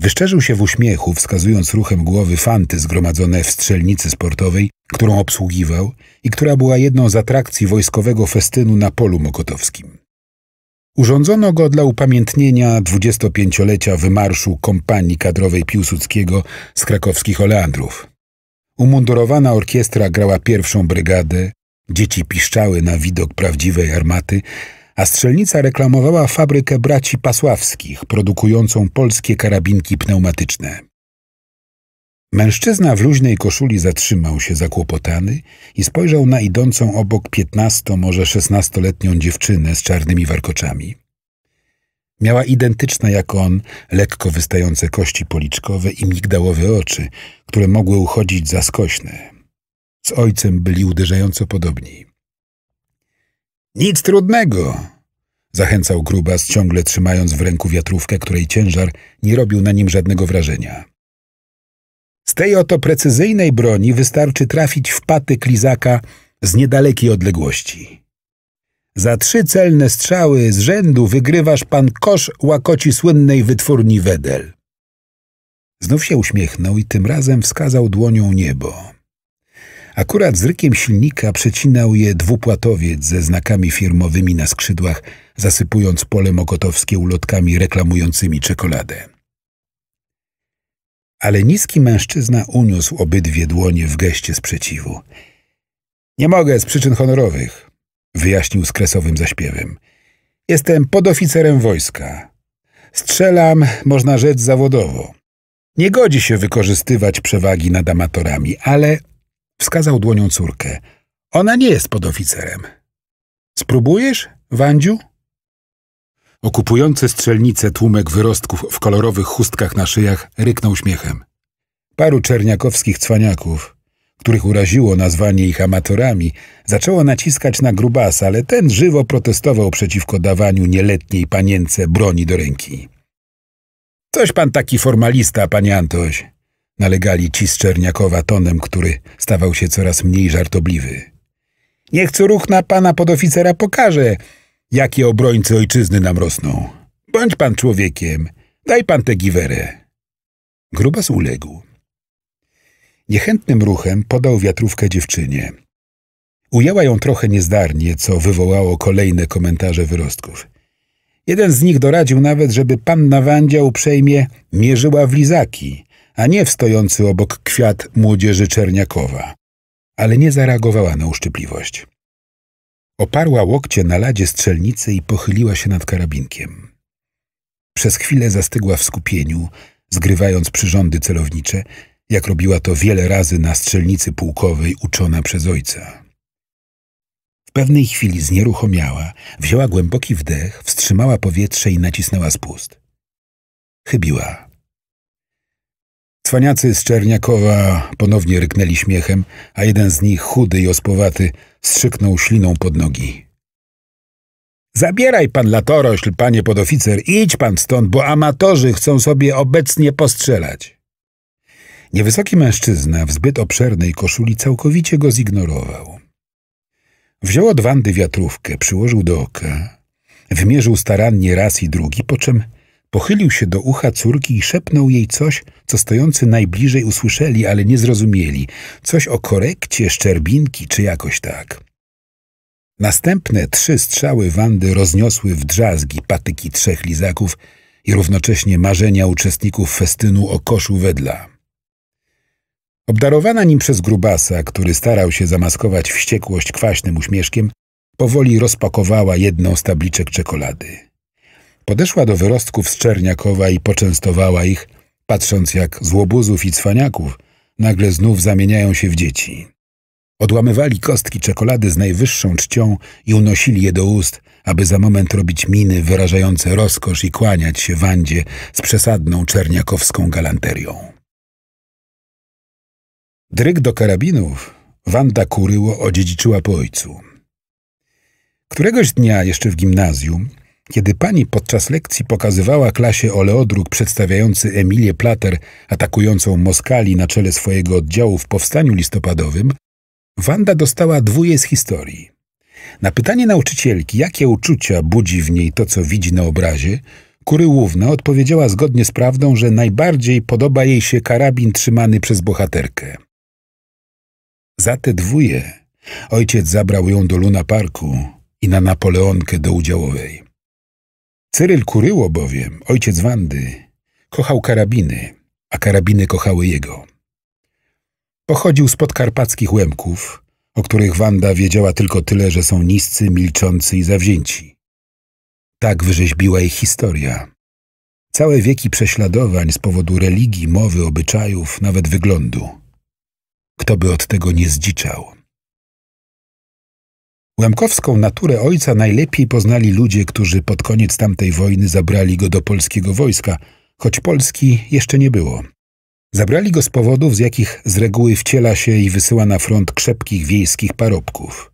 Wyszczerzył się w uśmiechu, wskazując ruchem głowy fanty zgromadzone w strzelnicy sportowej, którą obsługiwał i która była jedną z atrakcji wojskowego festynu na polu mokotowskim. Urządzono go dla upamiętnienia 25-lecia wymarszu kompanii kadrowej Piłsudskiego z krakowskich Oleandrów. Umundurowana orkiestra grała pierwszą brygadę, dzieci piszczały na widok prawdziwej armaty, a strzelnica reklamowała fabrykę braci Pasławskich, produkującą polskie karabinki pneumatyczne. Mężczyzna w luźnej koszuli zatrzymał się zakłopotany i spojrzał na idącą obok piętnasto, może szesnastoletnią dziewczynę z czarnymi warkoczami. Miała identyczne jak on lekko wystające kości policzkowe i migdałowe oczy, które mogły uchodzić za skośne. Z ojcem byli uderzająco podobni. Nic trudnego, zachęcał grubas, ciągle trzymając w ręku wiatrówkę, której ciężar nie robił na nim żadnego wrażenia. Z tej oto precyzyjnej broni wystarczy trafić w patyk lizaka z niedalekiej odległości. Za trzy celne strzały z rzędu wygrywasz pan kosz łakoci słynnej wytwórni Wedel. Znów się uśmiechnął i tym razem wskazał dłonią niebo. Akurat z rykiem silnika przecinał je dwupłatowiec ze znakami firmowymi na skrzydłach, zasypując pole mokotowskie ulotkami reklamującymi czekoladę ale niski mężczyzna uniósł obydwie dłonie w geście sprzeciwu. Nie mogę z przyczyn honorowych, wyjaśnił z kresowym zaśpiewem. Jestem podoficerem wojska. Strzelam, można rzec, zawodowo. Nie godzi się wykorzystywać przewagi nad amatorami, ale wskazał dłonią córkę. Ona nie jest podoficerem. Spróbujesz, Wandziu? Okupujący strzelnicę tłumek wyrostków w kolorowych chustkach na szyjach ryknął śmiechem. Paru czerniakowskich cwaniaków, których uraziło nazwanie ich amatorami, zaczęło naciskać na grubasa, ale ten żywo protestował przeciwko dawaniu nieletniej panience broni do ręki. Coś pan taki formalista, panie Antoś, nalegali ci z Czerniakowa tonem, który stawał się coraz mniej żartobliwy. Niech co ruch na pana podoficera pokaże, jakie obrońcy ojczyzny nam rosną. Bądź pan człowiekiem, daj pan tę giwerę. Grubas uległ. Niechętnym ruchem podał wiatrówkę dziewczynie. Ujęła ją trochę niezdarnie, co wywołało kolejne komentarze wyrostków. Jeden z nich doradził nawet, żeby panna Wandzia uprzejmie mierzyła w lizaki, a nie w stojący obok kwiat młodzieży Czerniakowa. Ale nie zareagowała na uszczypliwość. Oparła łokcie na ladzie strzelnicy i pochyliła się nad karabinkiem. Przez chwilę zastygła w skupieniu, zgrywając przyrządy celownicze, jak robiła to wiele razy na strzelnicy pułkowej uczona przez ojca. W pewnej chwili znieruchomiała, wzięła głęboki wdech, wstrzymała powietrze i nacisnęła spust. Chybiła. Cwaniacy z Czerniakowa ponownie ryknęli śmiechem, a jeden z nich, chudy i ospowaty, strzyknął śliną pod nogi. Zabieraj pan latorośl, panie podoficer, idź pan stąd, bo amatorzy chcą sobie obecnie postrzelać. Niewysoki mężczyzna w zbyt obszernej koszuli całkowicie go zignorował. Wziął od Wandy wiatrówkę, przyłożył do oka, wymierzył starannie raz i drugi, po czym Pochylił się do ucha córki i szepnął jej coś, co stojący najbliżej usłyszeli, ale nie zrozumieli. Coś o korekcie, szczerbinki czy jakoś tak. Następne trzy strzały Wandy rozniosły w drzazgi patyki trzech lizaków i równocześnie marzenia uczestników festynu o koszu wedla. Obdarowana nim przez grubasa, który starał się zamaskować wściekłość kwaśnym uśmieszkiem, powoli rozpakowała jedną z tabliczek czekolady. Podeszła do wyrostków z Czerniakowa i poczęstowała ich, patrząc jak z łobuzów i cwaniaków nagle znów zamieniają się w dzieci. Odłamywali kostki czekolady z najwyższą czcią i unosili je do ust, aby za moment robić miny wyrażające rozkosz i kłaniać się Wandzie z przesadną czerniakowską galanterią. Dryg do karabinów Wanda Kuryło odziedziczyła po ojcu. Któregoś dnia jeszcze w gimnazjum kiedy pani podczas lekcji pokazywała klasie oleodruk przedstawiający Emilię Plater atakującą Moskali na czele swojego oddziału w powstaniu listopadowym, Wanda dostała dwóje z historii. Na pytanie nauczycielki, jakie uczucia budzi w niej to, co widzi na obrazie, Kuryłówna odpowiedziała zgodnie z prawdą, że najbardziej podoba jej się karabin trzymany przez bohaterkę. Za te dwóje ojciec zabrał ją do Luna Parku i na Napoleonkę do udziałowej. Cyryl Kuryło bowiem, ojciec Wandy, kochał karabiny, a karabiny kochały jego. Pochodził z podkarpackich Łemków, o których Wanda wiedziała tylko tyle, że są niscy, milczący i zawzięci. Tak wyrzeźbiła ich historia. Całe wieki prześladowań z powodu religii, mowy, obyczajów, nawet wyglądu. Kto by od tego nie zdziczał? Łemkowską naturę ojca najlepiej poznali ludzie, którzy pod koniec tamtej wojny zabrali go do polskiego wojska, choć Polski jeszcze nie było. Zabrali go z powodów, z jakich z reguły wciela się i wysyła na front krzepkich wiejskich parobków.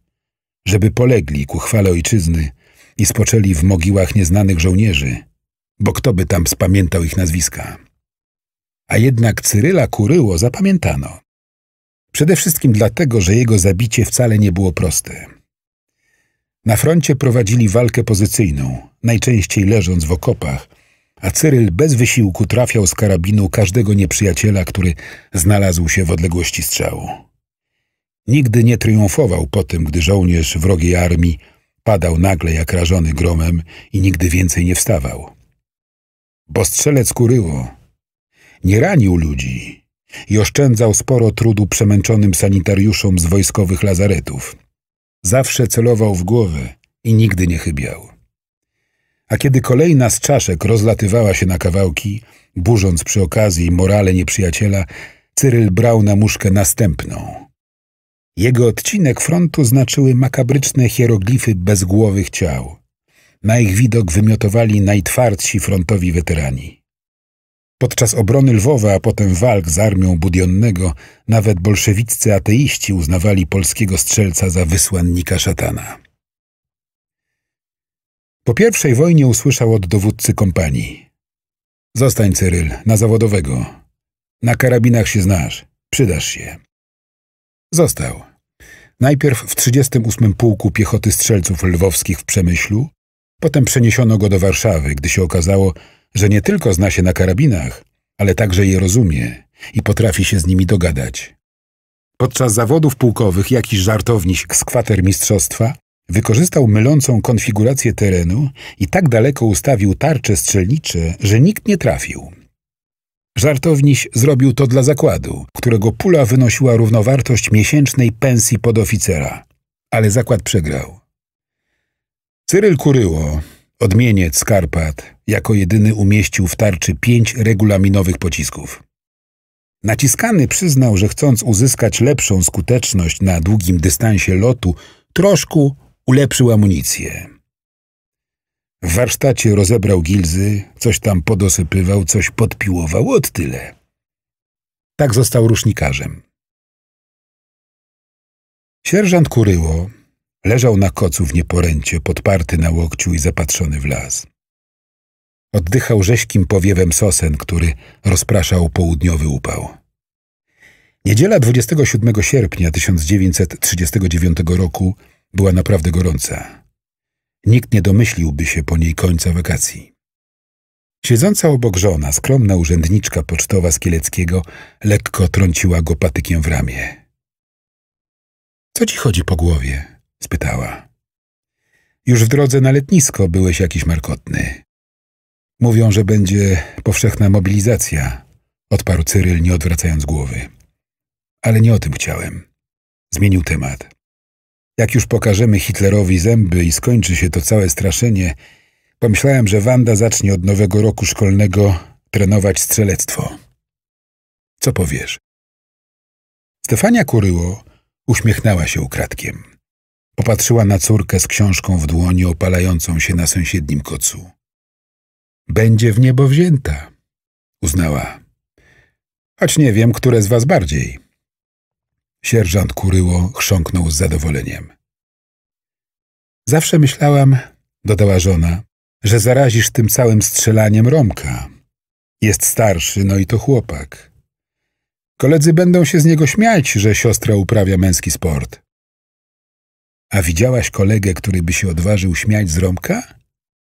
Żeby polegli ku chwale ojczyzny i spoczęli w mogiłach nieznanych żołnierzy, bo kto by tam spamiętał ich nazwiska. A jednak Cyryla Kuryło zapamiętano. Przede wszystkim dlatego, że jego zabicie wcale nie było proste. Na froncie prowadzili walkę pozycyjną, najczęściej leżąc w okopach, a Cyryl bez wysiłku trafiał z karabinu każdego nieprzyjaciela, który znalazł się w odległości strzału. Nigdy nie triumfował po tym, gdy żołnierz wrogiej armii padał nagle jak rażony gromem i nigdy więcej nie wstawał. Bo strzelec kuryło nie ranił ludzi i oszczędzał sporo trudu przemęczonym sanitariuszom z wojskowych lazaretów – Zawsze celował w głowę i nigdy nie chybiał. A kiedy kolejna z czaszek rozlatywała się na kawałki, burząc przy okazji morale nieprzyjaciela, Cyryl brał na muszkę następną. Jego odcinek frontu znaczyły makabryczne hieroglify bezgłowych ciał. Na ich widok wymiotowali najtwardsi frontowi weterani. Podczas obrony Lwowa, a potem walk z armią Budionnego, nawet bolszewiccy ateiści uznawali polskiego strzelca za wysłannika szatana. Po pierwszej wojnie usłyszał od dowódcy kompanii. Zostań, Cyryl, na zawodowego. Na karabinach się znasz. Przydasz się. Został. Najpierw w 38. Pułku Piechoty Strzelców Lwowskich w Przemyślu, potem przeniesiono go do Warszawy, gdy się okazało, że nie tylko zna się na karabinach, ale także je rozumie i potrafi się z nimi dogadać. Podczas zawodów pułkowych jakiś żartowniś z kwater mistrzostwa wykorzystał mylącą konfigurację terenu i tak daleko ustawił tarcze strzelnicze, że nikt nie trafił. Żartowniś zrobił to dla zakładu, którego pula wynosiła równowartość miesięcznej pensji podoficera, ale zakład przegrał. Cyryl Kuryło, odmieniec Karpat, jako jedyny umieścił w tarczy pięć regulaminowych pocisków. Naciskany przyznał, że chcąc uzyskać lepszą skuteczność na długim dystansie lotu, troszkę ulepszył amunicję. W warsztacie rozebrał gilzy, coś tam podosypywał, coś podpiłował, od tyle. Tak został rusznikarzem. Sierżant Kuryło leżał na kocu w nieporęcie, podparty na łokciu i zapatrzony w las. Oddychał rześkim powiewem sosen, który rozpraszał południowy upał. Niedziela 27 sierpnia 1939 roku była naprawdę gorąca. Nikt nie domyśliłby się po niej końca wakacji. Siedząca obok żona, skromna urzędniczka pocztowa skieleckiego lekko trąciła go patykiem w ramię. Co ci chodzi po głowie? spytała. Już w drodze na letnisko byłeś jakiś markotny. Mówią, że będzie powszechna mobilizacja, odparł Cyryl, nie odwracając głowy. Ale nie o tym chciałem. Zmienił temat. Jak już pokażemy Hitlerowi zęby i skończy się to całe straszenie, pomyślałem, że Wanda zacznie od nowego roku szkolnego trenować strzelectwo. Co powiesz? Stefania Kuryło uśmiechnęła się ukradkiem. Popatrzyła na córkę z książką w dłoni opalającą się na sąsiednim kocu będzie w niebo wzięta, uznała. Choć nie wiem, które z was bardziej. Sierżant Kuryło chrząknął z zadowoleniem. Zawsze myślałam, dodała żona, że zarazisz tym całym strzelaniem Romka. Jest starszy, no i to chłopak. Koledzy będą się z niego śmiać, że siostra uprawia męski sport. A widziałaś kolegę, który by się odważył śmiać z Romka?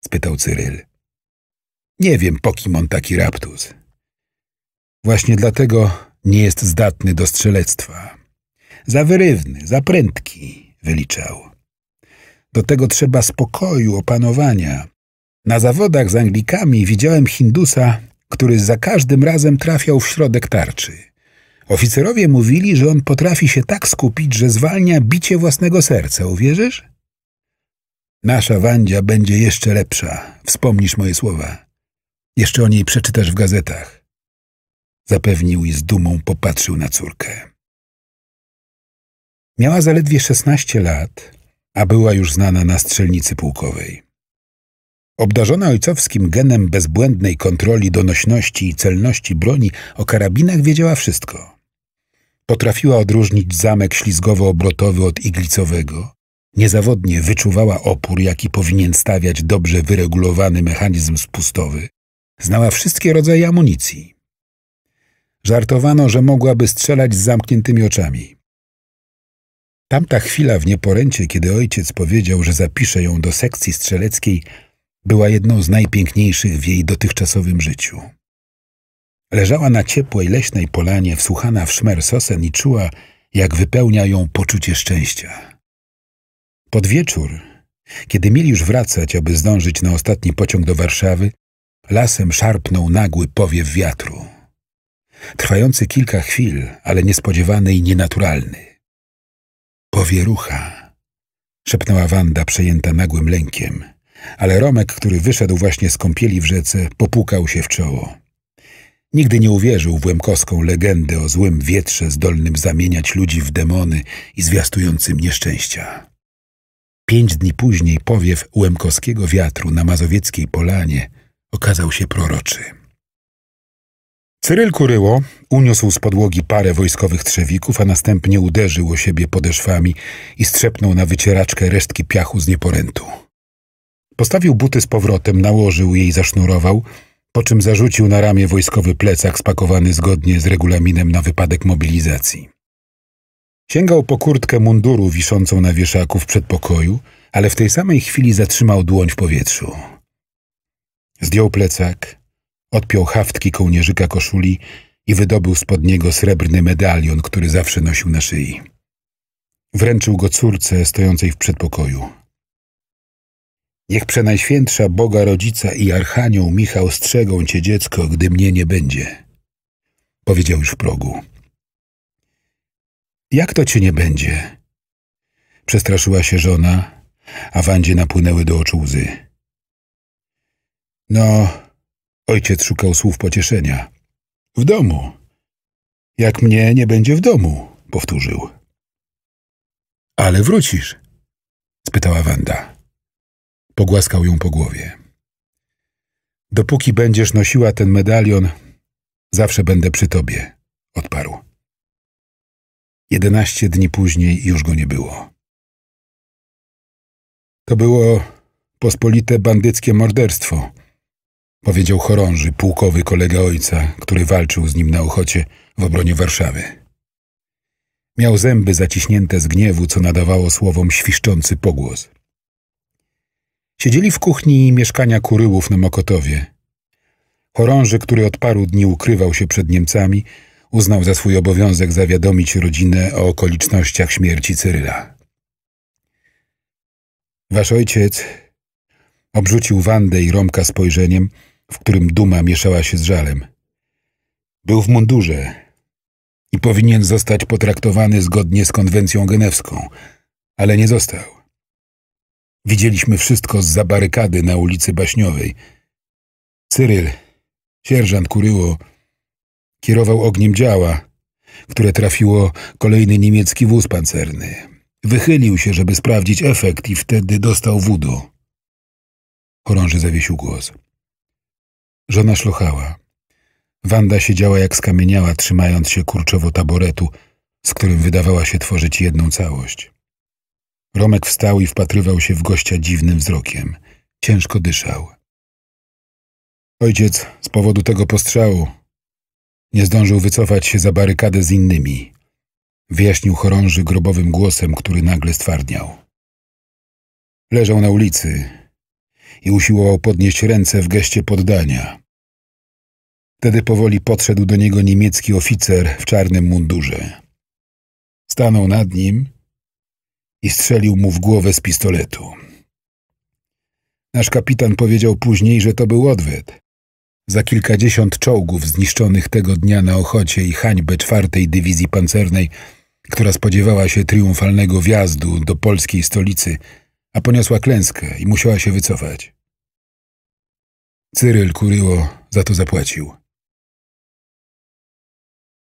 spytał Cyryl. Nie wiem, po kim on taki raptus. Właśnie dlatego nie jest zdatny do strzelectwa. Za wyrywny, za prędki, wyliczał. Do tego trzeba spokoju, opanowania. Na zawodach z Anglikami widziałem Hindusa, który za każdym razem trafiał w środek tarczy. Oficerowie mówili, że on potrafi się tak skupić, że zwalnia bicie własnego serca, uwierzysz? Nasza Wandzia będzie jeszcze lepsza, wspomnisz moje słowa. Jeszcze o niej przeczytasz w gazetach. Zapewnił i z dumą popatrzył na córkę. Miała zaledwie 16 lat, a była już znana na strzelnicy pułkowej. Obdarzona ojcowskim genem bezbłędnej kontroli donośności i celności broni, o karabinach wiedziała wszystko. Potrafiła odróżnić zamek ślizgowo-obrotowy od iglicowego, niezawodnie wyczuwała opór, jaki powinien stawiać dobrze wyregulowany mechanizm spustowy, Znała wszystkie rodzaje amunicji. Żartowano, że mogłaby strzelać z zamkniętymi oczami. Tamta chwila w nieporęcie, kiedy ojciec powiedział, że zapisze ją do sekcji strzeleckiej, była jedną z najpiękniejszych w jej dotychczasowym życiu. Leżała na ciepłej, leśnej polanie, wsłuchana w szmer sosen i czuła, jak wypełnia ją poczucie szczęścia. Pod wieczór, kiedy mieli już wracać, aby zdążyć na ostatni pociąg do Warszawy, Lasem szarpnął nagły powiew wiatru. Trwający kilka chwil, ale niespodziewany i nienaturalny. Powierucha, szepnęła Wanda przejęta nagłym lękiem, ale Romek, który wyszedł właśnie z kąpieli w rzece, popukał się w czoło. Nigdy nie uwierzył w łemkowską legendę o złym wietrze zdolnym zamieniać ludzi w demony i zwiastującym nieszczęścia. Pięć dni później powiew łemkowskiego wiatru na mazowieckiej polanie okazał się proroczy. Cyryl Kuryło uniósł z podłogi parę wojskowych trzewików, a następnie uderzył o siebie podeszwami i strzepnął na wycieraczkę resztki piachu z nieporętu. Postawił buty z powrotem, nałożył je i zasznurował, po czym zarzucił na ramię wojskowy plecak spakowany zgodnie z regulaminem na wypadek mobilizacji. Sięgał po kurtkę munduru wiszącą na wieszaku w przedpokoju, ale w tej samej chwili zatrzymał dłoń w powietrzu – Zdjął plecak, odpiął haftki kołnierzyka koszuli i wydobył spod niego srebrny medalion, który zawsze nosił na szyi. Wręczył go córce stojącej w przedpokoju. Niech przenajświętsza Boga Rodzica i Archanioł Michał strzegą cię dziecko, gdy mnie nie będzie. Powiedział już w progu. Jak to cię nie będzie? Przestraszyła się żona, a Wandzie napłynęły do oczu łzy. No, ojciec szukał słów pocieszenia. W domu. Jak mnie nie będzie w domu, powtórzył. Ale wrócisz? spytała Wanda. Pogłaskał ją po głowie. Dopóki będziesz nosiła ten medalion, zawsze będę przy tobie, odparł. Jedenaście dni później już go nie było. To było pospolite bandyckie morderstwo, powiedział chorąży, pułkowy kolega ojca, który walczył z nim na ochocie w obronie Warszawy. Miał zęby zaciśnięte z gniewu, co nadawało słowom świszczący pogłos. Siedzieli w kuchni mieszkania kuryłów na Mokotowie. Chorąży, który od paru dni ukrywał się przed Niemcami, uznał za swój obowiązek zawiadomić rodzinę o okolicznościach śmierci Cyryla. Wasz ojciec, Obrzucił Wandę i Romka spojrzeniem, w którym duma mieszała się z żalem. Był w mundurze i powinien zostać potraktowany zgodnie z konwencją genewską, ale nie został. Widzieliśmy wszystko z za barykady na ulicy Baśniowej. Cyryl, sierżant Kuryło, kierował ogniem działa, które trafiło kolejny niemiecki wóz pancerny. Wychylił się, żeby sprawdzić efekt i wtedy dostał wudu. Chorąży zawiesił głos. Żona szlochała. Wanda siedziała jak skamieniała, trzymając się kurczowo taboretu, z którym wydawała się tworzyć jedną całość. Romek wstał i wpatrywał się w gościa dziwnym wzrokiem. Ciężko dyszał. Ojciec z powodu tego postrzału nie zdążył wycofać się za barykadę z innymi. Wyjaśnił chorąży grobowym głosem, który nagle stwardniał. Leżał na ulicy, i usiłował podnieść ręce w geście poddania. Wtedy powoli podszedł do niego niemiecki oficer w czarnym mundurze. Stanął nad nim i strzelił mu w głowę z pistoletu. Nasz kapitan powiedział później, że to był odwet. Za kilkadziesiąt czołgów zniszczonych tego dnia na Ochocie i hańbę czwartej dywizji pancernej, która spodziewała się triumfalnego wjazdu do polskiej stolicy – a poniosła klęskę i musiała się wycofać. Cyryl Kuryło za to zapłacił.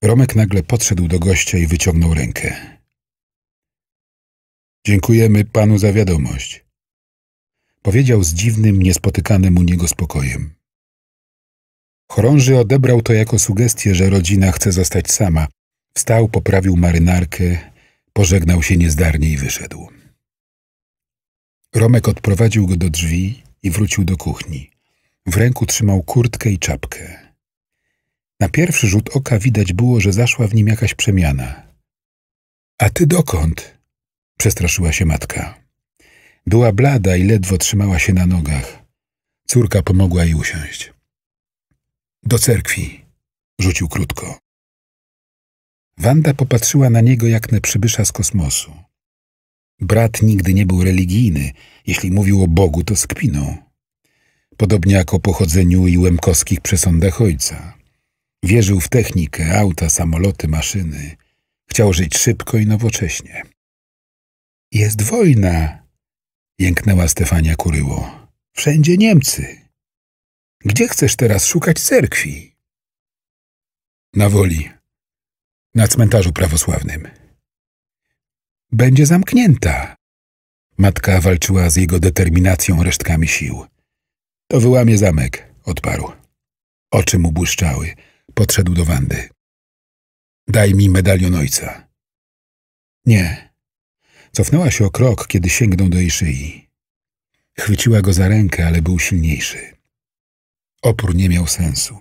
Romek nagle podszedł do gościa i wyciągnął rękę. Dziękujemy panu za wiadomość. Powiedział z dziwnym, niespotykanym u niego spokojem. Chorąży odebrał to jako sugestię, że rodzina chce zostać sama. Wstał, poprawił marynarkę, pożegnał się niezdarnie i wyszedł. Romek odprowadził go do drzwi i wrócił do kuchni. W ręku trzymał kurtkę i czapkę. Na pierwszy rzut oka widać było, że zaszła w nim jakaś przemiana. A ty dokąd? przestraszyła się matka. Była blada i ledwo trzymała się na nogach. Córka pomogła jej usiąść. Do cerkwi, rzucił krótko. Wanda popatrzyła na niego jak na przybysza z kosmosu. Brat nigdy nie był religijny. Jeśli mówił o Bogu, to z kpiną. Podobnie jak o pochodzeniu i łemkowskich przesądach ojca. Wierzył w technikę, auta, samoloty, maszyny. Chciał żyć szybko i nowocześnie. Jest wojna, jęknęła Stefania Kuryło. Wszędzie Niemcy. Gdzie chcesz teraz szukać cerkwi? Na woli. Na cmentarzu prawosławnym będzie zamknięta. Matka walczyła z jego determinacją resztkami sił. To wyłamie zamek, odparł. Oczy mu błyszczały. Podszedł do Wandy. Daj mi medalion ojca. Nie. Cofnęła się o krok, kiedy sięgnął do jej szyi. Chwyciła go za rękę, ale był silniejszy. Opór nie miał sensu.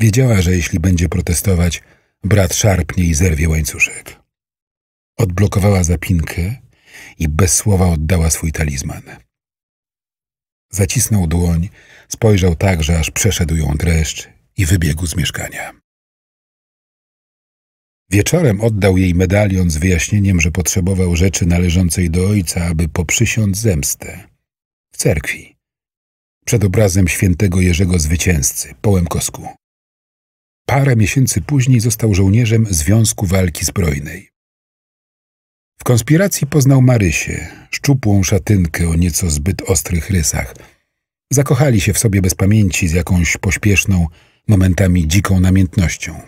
Wiedziała, że jeśli będzie protestować, brat szarpnie i zerwie łańcuszek. Odblokowała zapinkę i bez słowa oddała swój talizman. Zacisnął dłoń, spojrzał tak, że aż przeszedł ją dreszcz i wybiegł z mieszkania. Wieczorem oddał jej medalion z wyjaśnieniem, że potrzebował rzeczy należącej do ojca, aby poprzysiąc zemstę. W cerkwi. Przed obrazem świętego Jerzego Zwycięzcy, połem kosku. Parę miesięcy później został żołnierzem Związku Walki Zbrojnej. W konspiracji poznał Marysię, szczupłą szatynkę o nieco zbyt ostrych rysach. Zakochali się w sobie bez pamięci, z jakąś pośpieszną, momentami dziką namiętnością.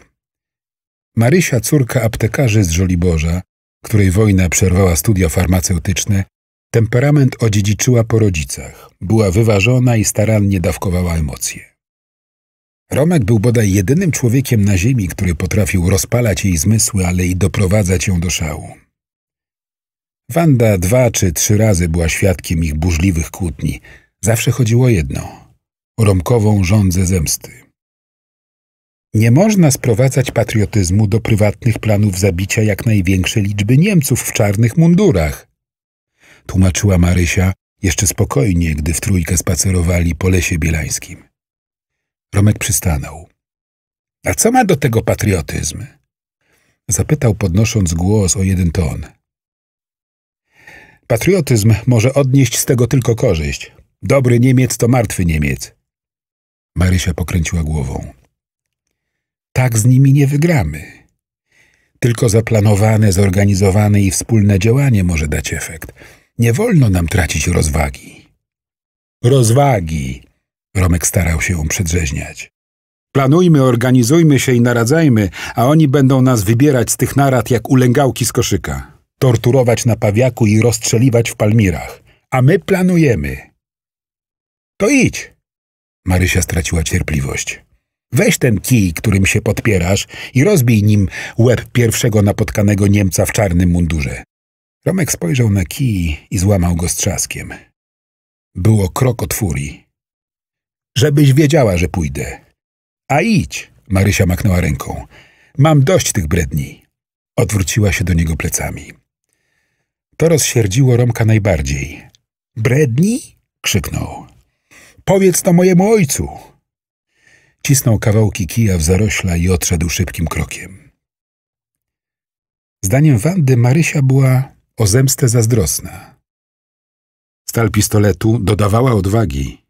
Marysia, córka aptekarzy z Żoliborza, której wojna przerwała studia farmaceutyczne, temperament odziedziczyła po rodzicach, była wyważona i starannie dawkowała emocje. Romek był bodaj jedynym człowiekiem na ziemi, który potrafił rozpalać jej zmysły, ale i doprowadzać ją do szału. Wanda dwa czy trzy razy była świadkiem ich burzliwych kłótni. Zawsze chodziło jedno – o Romkową rządzę zemsty. Nie można sprowadzać patriotyzmu do prywatnych planów zabicia jak największej liczby Niemców w czarnych mundurach. Tłumaczyła Marysia jeszcze spokojnie, gdy w trójkę spacerowali po lesie bielańskim. Romek przystanął. A co ma do tego patriotyzm? Zapytał podnosząc głos o jeden ton – Patriotyzm może odnieść z tego tylko korzyść. Dobry Niemiec to martwy Niemiec. Marysia pokręciła głową. Tak z nimi nie wygramy. Tylko zaplanowane, zorganizowane i wspólne działanie może dać efekt. Nie wolno nam tracić rozwagi. Rozwagi! Romek starał się ją przedrzeźniać. Planujmy, organizujmy się i naradzajmy, a oni będą nas wybierać z tych narad jak ulęgałki z koszyka torturować na pawiaku i rozstrzeliwać w Palmirach. A my planujemy. To idź. Marysia straciła cierpliwość. Weź ten kij, którym się podpierasz i rozbij nim łeb pierwszego napotkanego Niemca w czarnym mundurze. Romek spojrzał na kij i złamał go z trzaskiem. Było krok od Żebyś wiedziała, że pójdę. A idź, Marysia machnęła ręką. Mam dość tych bredni. Odwróciła się do niego plecami. To rozsierdziło Romka najbardziej. Bredni? krzyknął. Powiedz to mojemu ojcu! Cisnął kawałki kija w zarośla i odszedł szybkim krokiem. Zdaniem Wandy Marysia była o zemstę zazdrosna. Stal pistoletu dodawała odwagi.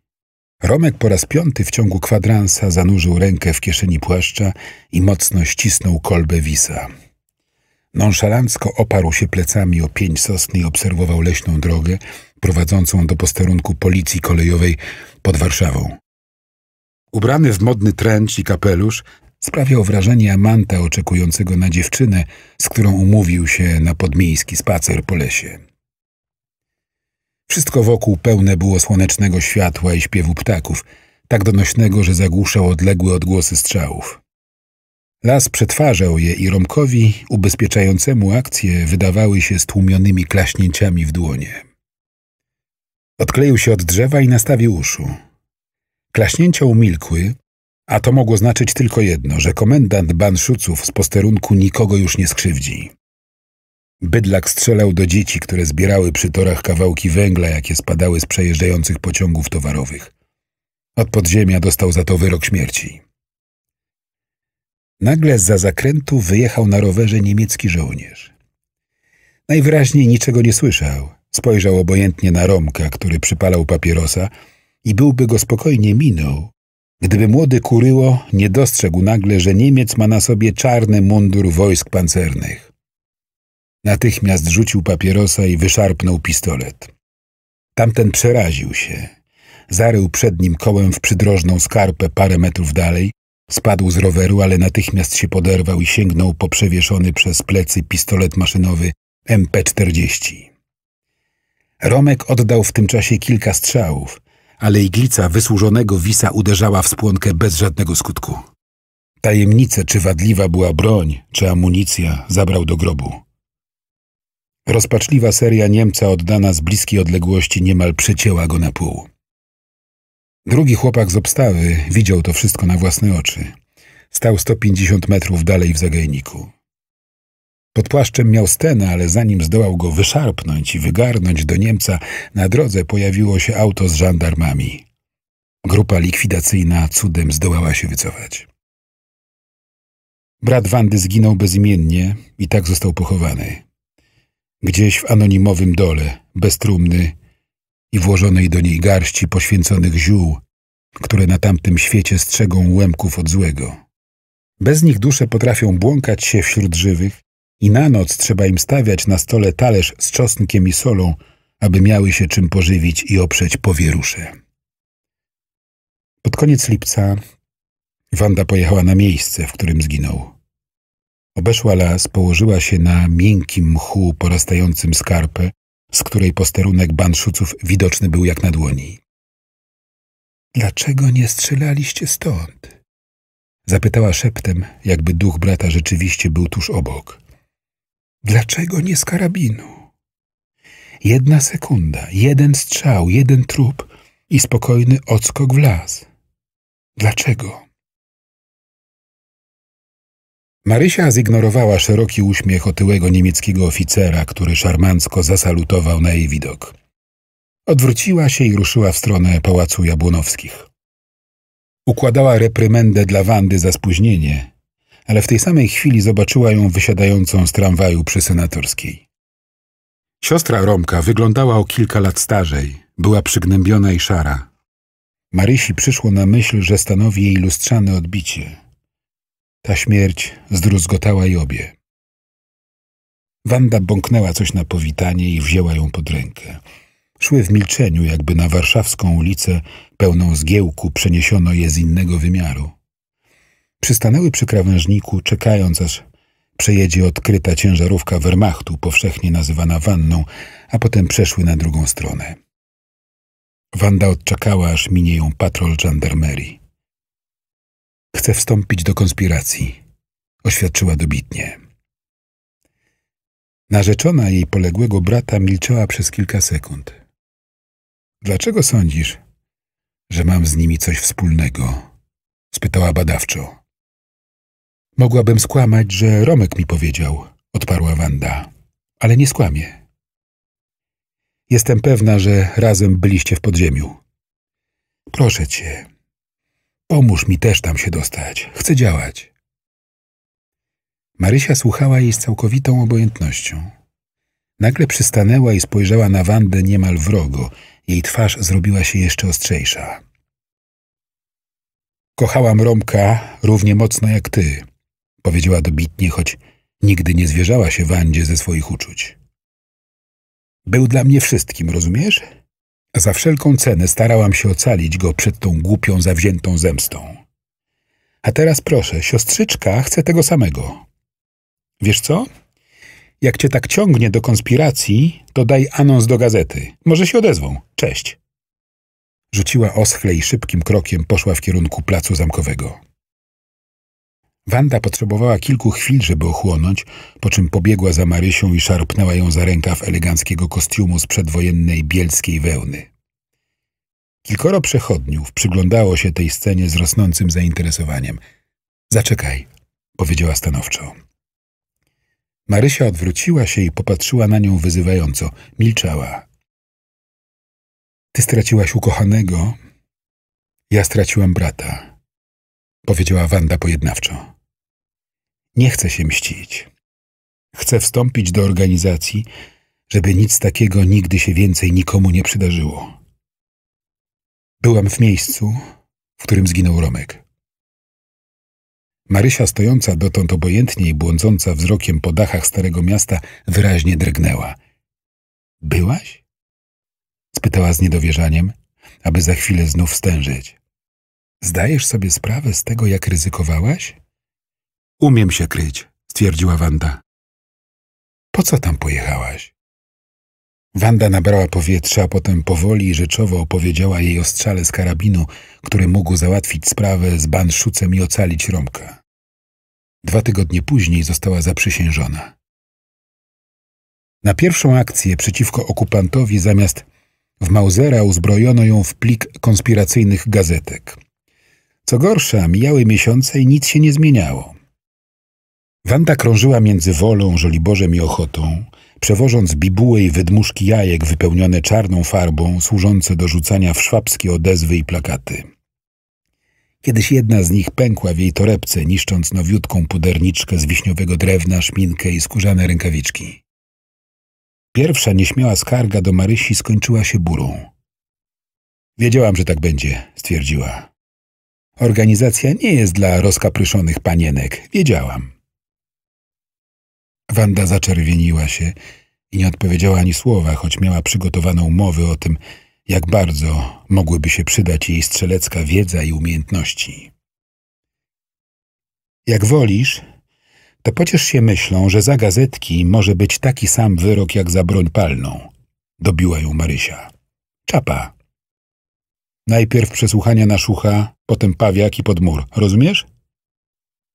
Romek po raz piąty w ciągu kwadransa zanurzył rękę w kieszeni płaszcza i mocno ścisnął kolbę wisa. Nonszalancko oparł się plecami o pięć sosny i obserwował leśną drogę prowadzącą do posterunku policji kolejowej pod Warszawą. Ubrany w modny trench i kapelusz, sprawiał wrażenie amanta oczekującego na dziewczynę, z którą umówił się na podmiejski spacer po lesie. Wszystko wokół pełne było słonecznego światła i śpiewu ptaków, tak donośnego, że zagłuszał odległe odgłosy strzałów. Las przetwarzał je i Romkowi, ubezpieczającemu akcję, wydawały się stłumionymi klaśnięciami w dłonie. Odkleił się od drzewa i nastawił uszu. Klaśnięcia umilkły, a to mogło znaczyć tylko jedno, że komendant Banszuców z posterunku nikogo już nie skrzywdzi. Bydlak strzelał do dzieci, które zbierały przy torach kawałki węgla, jakie spadały z przejeżdżających pociągów towarowych. Od podziemia dostał za to wyrok śmierci. Nagle za zakrętu wyjechał na rowerze niemiecki żołnierz. Najwyraźniej niczego nie słyszał. Spojrzał obojętnie na Romka, który przypalał papierosa i byłby go spokojnie minął, gdyby młody kuryło nie dostrzegł nagle, że Niemiec ma na sobie czarny mundur wojsk pancernych. Natychmiast rzucił papierosa i wyszarpnął pistolet. Tamten przeraził się. Zarył przed nim kołem w przydrożną skarpę parę metrów dalej Spadł z roweru, ale natychmiast się poderwał i sięgnął po przewieszony przez plecy pistolet maszynowy MP40. Romek oddał w tym czasie kilka strzałów, ale iglica wysłużonego wisa uderzała w spłonkę bez żadnego skutku. Tajemnice, czy wadliwa była broń, czy amunicja, zabrał do grobu. Rozpaczliwa seria Niemca oddana z bliskiej odległości niemal przecięła go na pół. Drugi chłopak z obstawy widział to wszystko na własne oczy. Stał 150 metrów dalej w zagajniku. Pod płaszczem miał Stena, ale zanim zdołał go wyszarpnąć i wygarnąć do Niemca, na drodze pojawiło się auto z żandarmami. Grupa likwidacyjna cudem zdołała się wycofać. Brat Wandy zginął bezimiennie i tak został pochowany. Gdzieś w anonimowym dole, bez trumny i włożonej do niej garści poświęconych ziół, które na tamtym świecie strzegą łemków od złego. Bez nich dusze potrafią błąkać się wśród żywych i na noc trzeba im stawiać na stole talerz z czosnkiem i solą, aby miały się czym pożywić i oprzeć powierusze. Pod koniec lipca Wanda pojechała na miejsce, w którym zginął. Obeszła las, położyła się na miękkim mchu porastającym skarpę z której posterunek banszuców widoczny był jak na dłoni. Dlaczego nie strzelaliście stąd? Zapytała szeptem, jakby duch brata rzeczywiście był tuż obok. Dlaczego nie z karabinu? Jedna sekunda, jeden strzał, jeden trup i spokojny odskok w las. Dlaczego? Marysia zignorowała szeroki uśmiech otyłego niemieckiego oficera, który szarmancko zasalutował na jej widok. Odwróciła się i ruszyła w stronę Pałacu Jabłonowskich. Układała reprymendę dla Wandy za spóźnienie, ale w tej samej chwili zobaczyła ją wysiadającą z tramwaju przy senatorskiej. Siostra Romka wyglądała o kilka lat starzej, była przygnębiona i szara. Marysi przyszło na myśl, że stanowi jej lustrzane odbicie. Ta śmierć zdruzgotała obie. Wanda bąknęła coś na powitanie i wzięła ją pod rękę. Szły w milczeniu, jakby na warszawską ulicę pełną zgiełku przeniesiono je z innego wymiaru. Przystanęły przy krawężniku, czekając aż przejedzie odkryta ciężarówka Wehrmachtu, powszechnie nazywana wanną, a potem przeszły na drugą stronę. Wanda odczekała, aż minie ją patrol żandarmerii. Chce wstąpić do konspiracji, oświadczyła dobitnie. Narzeczona jej poległego brata milczała przez kilka sekund. Dlaczego sądzisz, że mam z nimi coś wspólnego? spytała badawczo. Mogłabym skłamać, że Romek mi powiedział, odparła Wanda, ale nie skłamie. Jestem pewna, że razem byliście w podziemiu. Proszę cię, Pomóż mi też tam się dostać. Chcę działać. Marysia słuchała jej z całkowitą obojętnością. Nagle przystanęła i spojrzała na Wandę niemal wrogo. Jej twarz zrobiła się jeszcze ostrzejsza. Kochałam Romka równie mocno jak ty, powiedziała dobitnie, choć nigdy nie zwierzała się Wandzie ze swoich uczuć. Był dla mnie wszystkim, rozumiesz? Za wszelką cenę starałam się ocalić go przed tą głupią, zawziętą zemstą. A teraz proszę, siostrzyczka chce tego samego. Wiesz co? Jak cię tak ciągnie do konspiracji, to daj anons do gazety. Może się odezwą. Cześć. Rzuciła oschle i szybkim krokiem poszła w kierunku placu zamkowego. Wanda potrzebowała kilku chwil, żeby ochłonąć, po czym pobiegła za Marysią i szarpnęła ją za rękaw eleganckiego kostiumu z przedwojennej bielskiej wełny. Kilkoro przechodniów przyglądało się tej scenie z rosnącym zainteresowaniem. Zaczekaj, powiedziała stanowczo. Marysia odwróciła się i popatrzyła na nią wyzywająco. Milczała. Ty straciłaś ukochanego. Ja straciłam brata powiedziała Wanda pojednawczo. Nie chcę się mścić. Chcę wstąpić do organizacji, żeby nic takiego nigdy się więcej nikomu nie przydarzyło. Byłam w miejscu, w którym zginął Romek. Marysia, stojąca dotąd obojętnie i błądząca wzrokiem po dachach starego miasta, wyraźnie drgnęła. Byłaś? spytała z niedowierzaniem, aby za chwilę znów stężyć. Zdajesz sobie sprawę z tego, jak ryzykowałaś? Umiem się kryć, stwierdziła Wanda. Po co tam pojechałaś? Wanda nabrała powietrza, a potem powoli i rzeczowo opowiedziała jej o strzale z karabinu, który mógł załatwić sprawę z banszucem i ocalić Romka. Dwa tygodnie później została zaprzysiężona. Na pierwszą akcję przeciwko okupantowi zamiast w Mausera uzbrojono ją w plik konspiracyjnych gazetek. Co gorsza, mijały miesiące i nic się nie zmieniało. Wanda krążyła między Wolą, Żoliborzem i Ochotą, przewożąc bibuły i wydmuszki jajek wypełnione czarną farbą, służące do rzucania w szwabskie odezwy i plakaty. Kiedyś jedna z nich pękła w jej torebce, niszcząc nowiutką puderniczkę z wiśniowego drewna, szminkę i skórzane rękawiczki. Pierwsza nieśmiała skarga do Marysi skończyła się burą. Wiedziałam, że tak będzie, stwierdziła. Organizacja nie jest dla rozkapryszonych panienek, wiedziałam. Wanda zaczerwieniła się i nie odpowiedziała ani słowa, choć miała przygotowaną mowę o tym, jak bardzo mogłyby się przydać jej strzelecka wiedza i umiejętności. Jak wolisz, to pociesz się myślą, że za gazetki może być taki sam wyrok jak za broń palną, dobiła ją Marysia. Czapa, Najpierw przesłuchania na szucha, potem pawiak i podmur. Rozumiesz?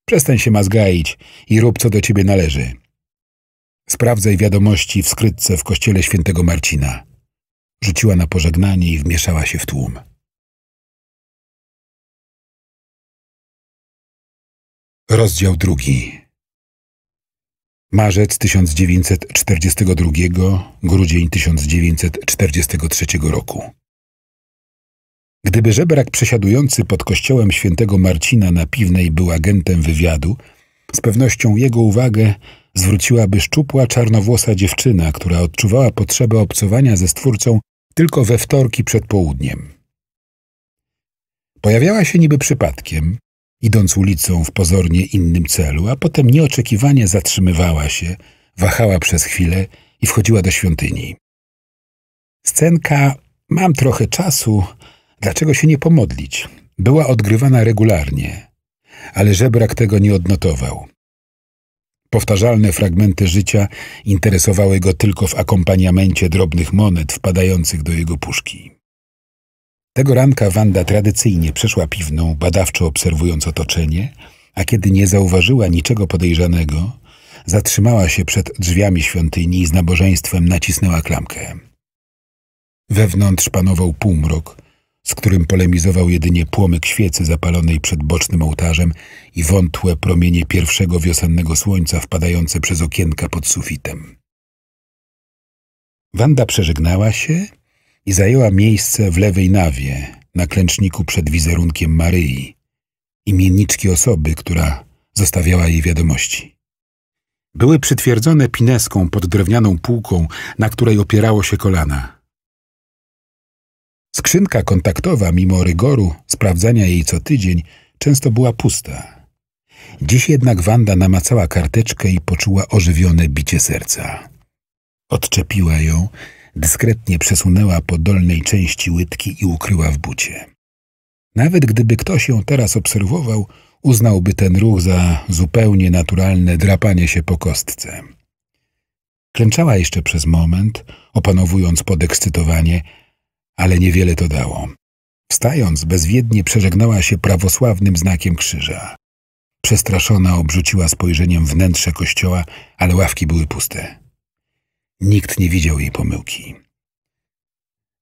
Przestań się mazgaić i rób, co do ciebie należy. Sprawdzaj wiadomości w skrytce w kościele świętego Marcina. Rzuciła na pożegnanie i wmieszała się w tłum. Rozdział drugi. Marzec 1942, grudzień 1943 roku. Gdyby żebrak przesiadujący pod kościołem świętego Marcina na Piwnej był agentem wywiadu, z pewnością jego uwagę zwróciłaby szczupła, czarnowłosa dziewczyna, która odczuwała potrzebę obcowania ze stwórcą tylko we wtorki przed południem. Pojawiała się niby przypadkiem, idąc ulicą w pozornie innym celu, a potem nieoczekiwanie zatrzymywała się, wahała przez chwilę i wchodziła do świątyni. Scenka Mam trochę czasu Dlaczego się nie pomodlić? Była odgrywana regularnie, ale żebrak tego nie odnotował. Powtarzalne fragmenty życia interesowały go tylko w akompaniamencie drobnych monet wpadających do jego puszki. Tego ranka Wanda tradycyjnie przeszła piwną, badawczo obserwując otoczenie, a kiedy nie zauważyła niczego podejrzanego, zatrzymała się przed drzwiami świątyni i z nabożeństwem nacisnęła klamkę. Wewnątrz panował półmrok, z którym polemizował jedynie płomyk świecy zapalonej przed bocznym ołtarzem i wątłe promienie pierwszego wiosennego słońca wpadające przez okienka pod sufitem. Wanda przeżegnała się i zajęła miejsce w lewej nawie, na klęczniku przed wizerunkiem Maryi, imienniczki osoby, która zostawiała jej wiadomości. Były przytwierdzone pineską pod drewnianą półką, na której opierało się kolana – Skrzynka kontaktowa, mimo rygoru sprawdzania jej co tydzień, często była pusta. Dziś jednak Wanda namacała karteczkę i poczuła ożywione bicie serca. Odczepiła ją, dyskretnie przesunęła po dolnej części łydki i ukryła w bucie. Nawet gdyby ktoś ją teraz obserwował, uznałby ten ruch za zupełnie naturalne drapanie się po kostce. Klęczała jeszcze przez moment, opanowując podekscytowanie – ale niewiele to dało. Wstając, bezwiednie przeżegnała się prawosławnym znakiem krzyża. Przestraszona obrzuciła spojrzeniem wnętrze kościoła, ale ławki były puste. Nikt nie widział jej pomyłki.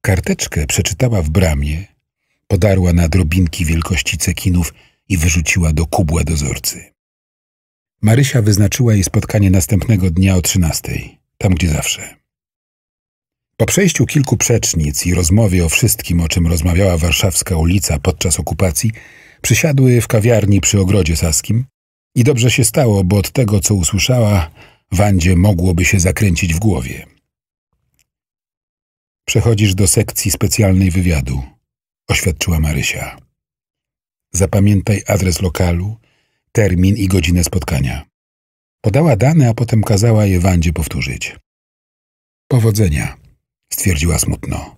Karteczkę przeczytała w bramie, podarła na drobinki wielkości cekinów i wyrzuciła do kubła dozorcy. Marysia wyznaczyła jej spotkanie następnego dnia o trzynastej, tam gdzie zawsze. Po przejściu kilku przecznic i rozmowie o wszystkim, o czym rozmawiała warszawska ulica podczas okupacji, przysiadły w kawiarni przy ogrodzie saskim i dobrze się stało, bo od tego, co usłyszała, Wandzie mogłoby się zakręcić w głowie. Przechodzisz do sekcji specjalnej wywiadu, oświadczyła Marysia. Zapamiętaj adres lokalu, termin i godzinę spotkania. Podała dane, a potem kazała je Wandzie powtórzyć. Powodzenia stwierdziła smutno.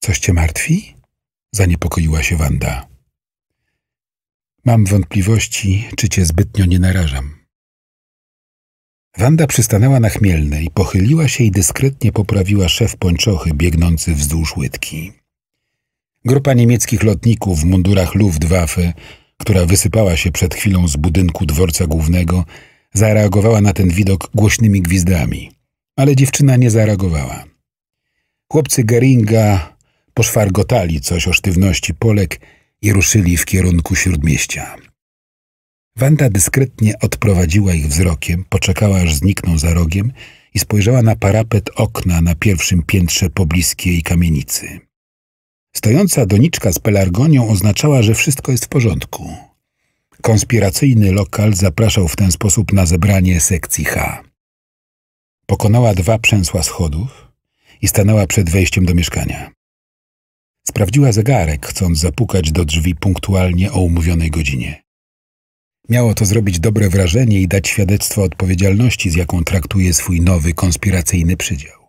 Coś cię martwi? zaniepokoiła się Wanda. Mam wątpliwości, czy cię zbytnio nie narażam. Wanda przystanęła na chmielnej, pochyliła się i dyskretnie poprawiła szef pończochy biegnący wzdłuż łydki. Grupa niemieckich lotników w mundurach Luftwaffe, która wysypała się przed chwilą z budynku dworca głównego, zareagowała na ten widok głośnymi gwizdami ale dziewczyna nie zareagowała. Chłopcy Geringa poszwargotali coś o sztywności Polek i ruszyli w kierunku śródmieścia. Wanda dyskretnie odprowadziła ich wzrokiem, poczekała aż znikną za rogiem i spojrzała na parapet okna na pierwszym piętrze pobliskiej kamienicy. Stojąca doniczka z pelargonią oznaczała, że wszystko jest w porządku. Konspiracyjny lokal zapraszał w ten sposób na zebranie sekcji H. Pokonała dwa przęsła schodów i stanęła przed wejściem do mieszkania. Sprawdziła zegarek, chcąc zapukać do drzwi punktualnie o umówionej godzinie. Miało to zrobić dobre wrażenie i dać świadectwo odpowiedzialności, z jaką traktuje swój nowy konspiracyjny przydział.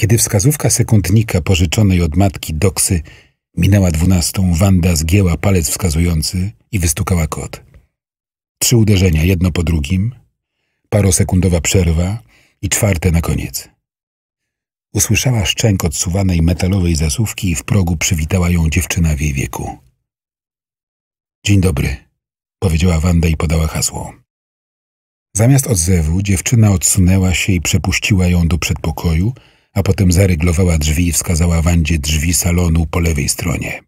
Kiedy wskazówka sekundnika pożyczonej od matki Doksy minęła dwunastą, Wanda zgięła palec wskazujący i wystukała kod. Trzy uderzenia, jedno po drugim, parosekundowa przerwa, i czwarte na koniec. Usłyszała szczęk odsuwanej metalowej zasuwki i w progu przywitała ją dziewczyna w jej wieku. Dzień dobry, powiedziała Wanda i podała hasło. Zamiast odzewu dziewczyna odsunęła się i przepuściła ją do przedpokoju, a potem zaryglowała drzwi i wskazała Wandzie drzwi salonu po lewej stronie.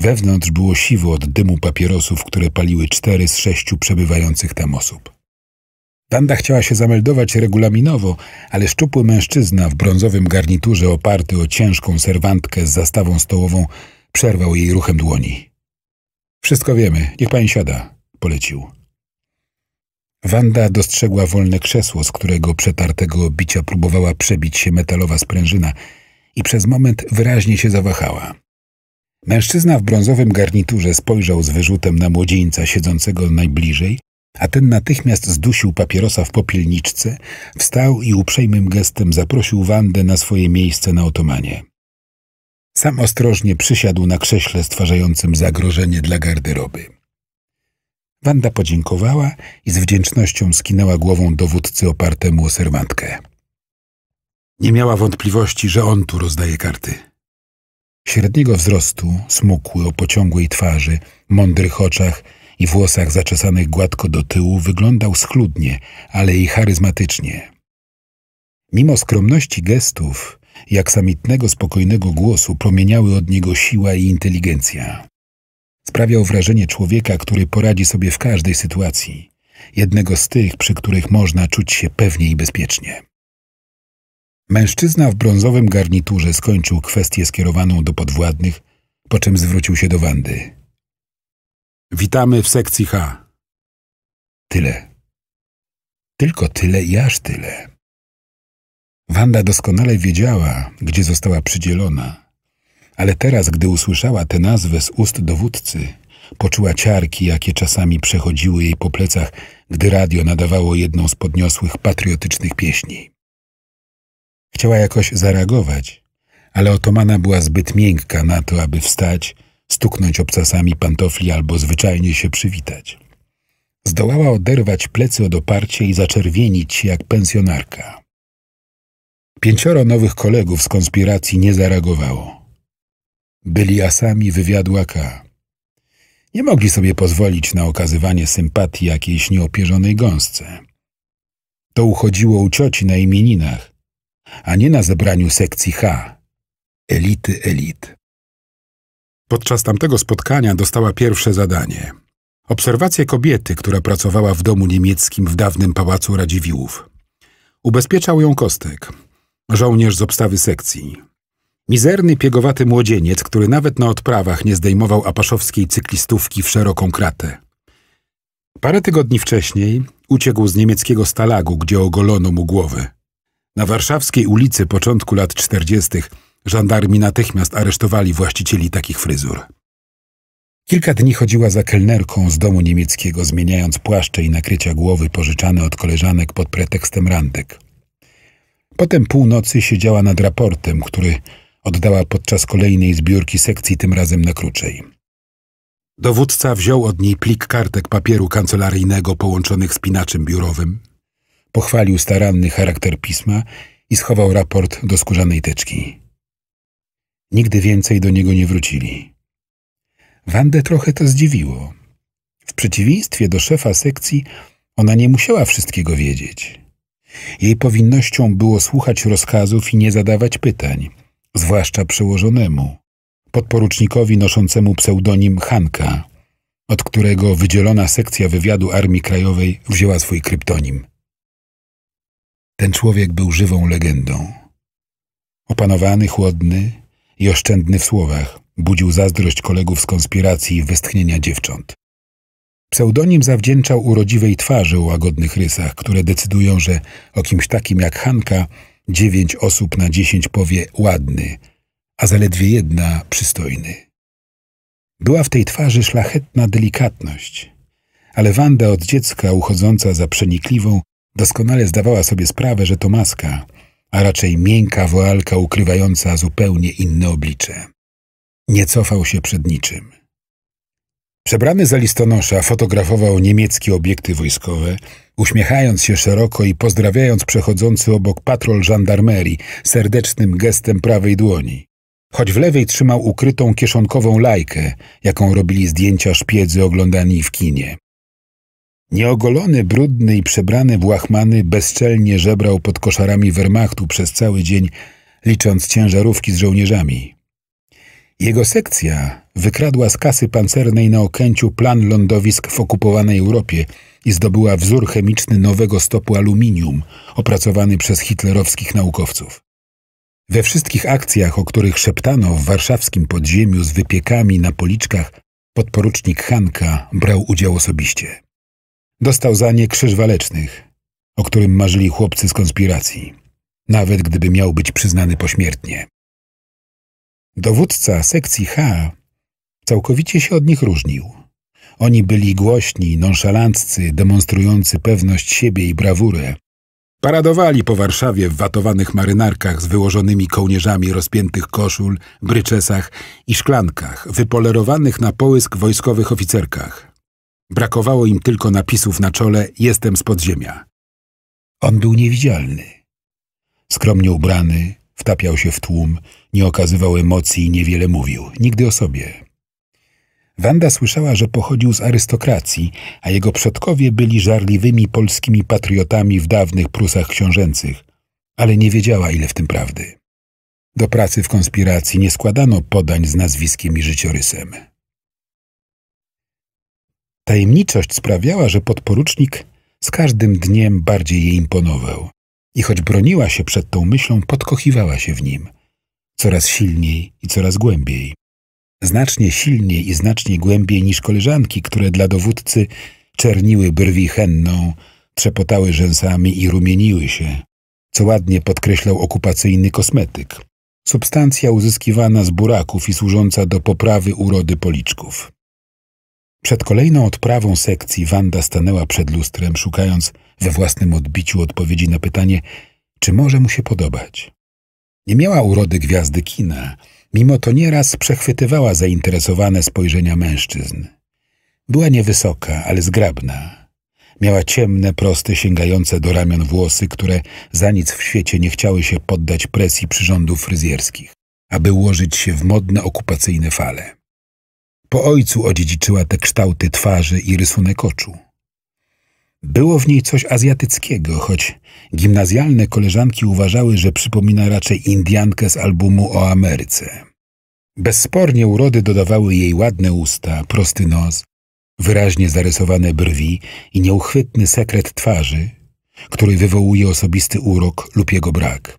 Wewnątrz było siwo od dymu papierosów, które paliły cztery z sześciu przebywających tam osób. Wanda chciała się zameldować regulaminowo, ale szczupły mężczyzna w brązowym garniturze oparty o ciężką serwantkę z zastawą stołową przerwał jej ruchem dłoni. Wszystko wiemy, niech pani siada, polecił. Wanda dostrzegła wolne krzesło, z którego przetartego bicia próbowała przebić się metalowa sprężyna i przez moment wyraźnie się zawahała. Mężczyzna w brązowym garniturze spojrzał z wyrzutem na młodzieńca siedzącego najbliżej, a ten natychmiast zdusił papierosa w popielniczce, wstał i uprzejmym gestem zaprosił Wandę na swoje miejsce na otomanie. Sam ostrożnie przysiadł na krześle stwarzającym zagrożenie dla garderoby. Wanda podziękowała i z wdzięcznością skinęła głową dowódcy opartemu o sermatkę. Nie miała wątpliwości, że on tu rozdaje karty. Średniego wzrostu, smukły, o pociągłej twarzy, mądrych oczach – i włosach zaczesanych gładko do tyłu wyglądał schludnie, ale i charyzmatycznie. Mimo skromności gestów, jak samitnego, spokojnego głosu promieniały od niego siła i inteligencja. Sprawiał wrażenie człowieka, który poradzi sobie w każdej sytuacji, jednego z tych, przy których można czuć się pewnie i bezpiecznie. Mężczyzna w brązowym garniturze skończył kwestię skierowaną do podwładnych, po czym zwrócił się do Wandy. Witamy w sekcji H. Tyle. Tylko tyle i aż tyle. Wanda doskonale wiedziała, gdzie została przydzielona, ale teraz, gdy usłyszała tę nazwę z ust dowódcy, poczuła ciarki, jakie czasami przechodziły jej po plecach, gdy radio nadawało jedną z podniosłych patriotycznych pieśni. Chciała jakoś zareagować, ale otomana była zbyt miękka na to, aby wstać – stuknąć obcasami pantofli albo zwyczajnie się przywitać. Zdołała oderwać plecy od oparcia i zaczerwienić się jak pensjonarka. Pięcioro nowych kolegów z konspiracji nie zareagowało. Byli asami wywiadu AK. Nie mogli sobie pozwolić na okazywanie sympatii jakiejś nieopierzonej gąsce. To uchodziło u cioci na imieninach, a nie na zebraniu sekcji H, elity elit. Podczas tamtego spotkania dostała pierwsze zadanie. obserwacja kobiety, która pracowała w domu niemieckim w dawnym pałacu Radziwiłłów. Ubezpieczał ją Kostek, żołnierz z obstawy sekcji. Mizerny, piegowaty młodzieniec, który nawet na odprawach nie zdejmował apaszowskiej cyklistówki w szeroką kratę. Parę tygodni wcześniej uciekł z niemieckiego stalagu, gdzie ogolono mu głowę. Na warszawskiej ulicy początku lat czterdziestych Żandarmi natychmiast aresztowali właścicieli takich fryzur. Kilka dni chodziła za kelnerką z domu niemieckiego, zmieniając płaszcze i nakrycia głowy pożyczane od koleżanek pod pretekstem randek. Potem północy siedziała nad raportem, który oddała podczas kolejnej zbiórki sekcji, tym razem na krócej. Dowódca wziął od niej plik kartek papieru kancelaryjnego połączonych z pinaczem biurowym, pochwalił staranny charakter pisma i schował raport do skórzanej teczki. Nigdy więcej do niego nie wrócili. Wandę trochę to zdziwiło. W przeciwieństwie do szefa sekcji, ona nie musiała wszystkiego wiedzieć. Jej powinnością było słuchać rozkazów i nie zadawać pytań, zwłaszcza przełożonemu, podporucznikowi noszącemu pseudonim Hanka, od którego wydzielona sekcja wywiadu Armii Krajowej wzięła swój kryptonim. Ten człowiek był żywą legendą. Opanowany, chłodny, i oszczędny w słowach, budził zazdrość kolegów z konspiracji i westchnienia dziewcząt. Pseudonim zawdzięczał urodziwej twarzy o łagodnych rysach, które decydują, że o kimś takim jak Hanka dziewięć osób na dziesięć powie ładny, a zaledwie jedna przystojny. Była w tej twarzy szlachetna delikatność, ale Wanda od dziecka uchodząca za przenikliwą doskonale zdawała sobie sprawę, że to maska – a raczej miękka woalka ukrywająca zupełnie inne oblicze. Nie cofał się przed niczym. Przebrany za listonosza fotografował niemieckie obiekty wojskowe, uśmiechając się szeroko i pozdrawiając przechodzący obok patrol żandarmerii serdecznym gestem prawej dłoni. Choć w lewej trzymał ukrytą kieszonkową lajkę, jaką robili zdjęcia szpiedzy oglądani w kinie. Nieogolony, brudny i przebrany w łachmany bezczelnie żebrał pod koszarami Wehrmachtu przez cały dzień, licząc ciężarówki z żołnierzami. Jego sekcja wykradła z kasy pancernej na Okęciu plan lądowisk w okupowanej Europie i zdobyła wzór chemiczny nowego stopu aluminium, opracowany przez hitlerowskich naukowców. We wszystkich akcjach, o których szeptano w warszawskim podziemiu z wypiekami na policzkach, podporucznik Hanka brał udział osobiście. Dostał za nie krzyż walecznych, o którym marzyli chłopcy z konspiracji, nawet gdyby miał być przyznany pośmiertnie. Dowódca sekcji H całkowicie się od nich różnił. Oni byli głośni, nonszalanccy, demonstrujący pewność siebie i brawurę. Paradowali po Warszawie w watowanych marynarkach z wyłożonymi kołnierzami rozpiętych koszul, bryczesach i szklankach, wypolerowanych na połysk wojskowych oficerkach. Brakowało im tylko napisów na czole Jestem z podziemia. On był niewidzialny. Skromnie ubrany, wtapiał się w tłum, nie okazywał emocji i niewiele mówił, nigdy o sobie. Wanda słyszała, że pochodził z arystokracji, a jego przodkowie byli żarliwymi polskimi patriotami w dawnych Prusach książęcych, ale nie wiedziała, ile w tym prawdy. Do pracy w konspiracji nie składano podań z nazwiskiem i życiorysem. Tajemniczość sprawiała, że podporucznik z każdym dniem bardziej jej imponował. I choć broniła się przed tą myślą, podkochiwała się w nim. Coraz silniej i coraz głębiej. Znacznie silniej i znacznie głębiej niż koleżanki, które dla dowódcy czerniły brwi henną, trzepotały rzęsami i rumieniły się, co ładnie podkreślał okupacyjny kosmetyk. Substancja uzyskiwana z buraków i służąca do poprawy urody policzków. Przed kolejną odprawą sekcji Wanda stanęła przed lustrem, szukając we własnym odbiciu odpowiedzi na pytanie, czy może mu się podobać. Nie miała urody gwiazdy kina, mimo to nieraz przechwytywała zainteresowane spojrzenia mężczyzn. Była niewysoka, ale zgrabna. Miała ciemne, proste, sięgające do ramion włosy, które za nic w świecie nie chciały się poddać presji przyrządów fryzjerskich, aby ułożyć się w modne okupacyjne fale. Po ojcu odziedziczyła te kształty twarzy i rysunek oczu. Było w niej coś azjatyckiego, choć gimnazjalne koleżanki uważały, że przypomina raczej Indiankę z albumu o Ameryce. Bezspornie urody dodawały jej ładne usta, prosty nos, wyraźnie zarysowane brwi i nieuchwytny sekret twarzy, który wywołuje osobisty urok lub jego brak.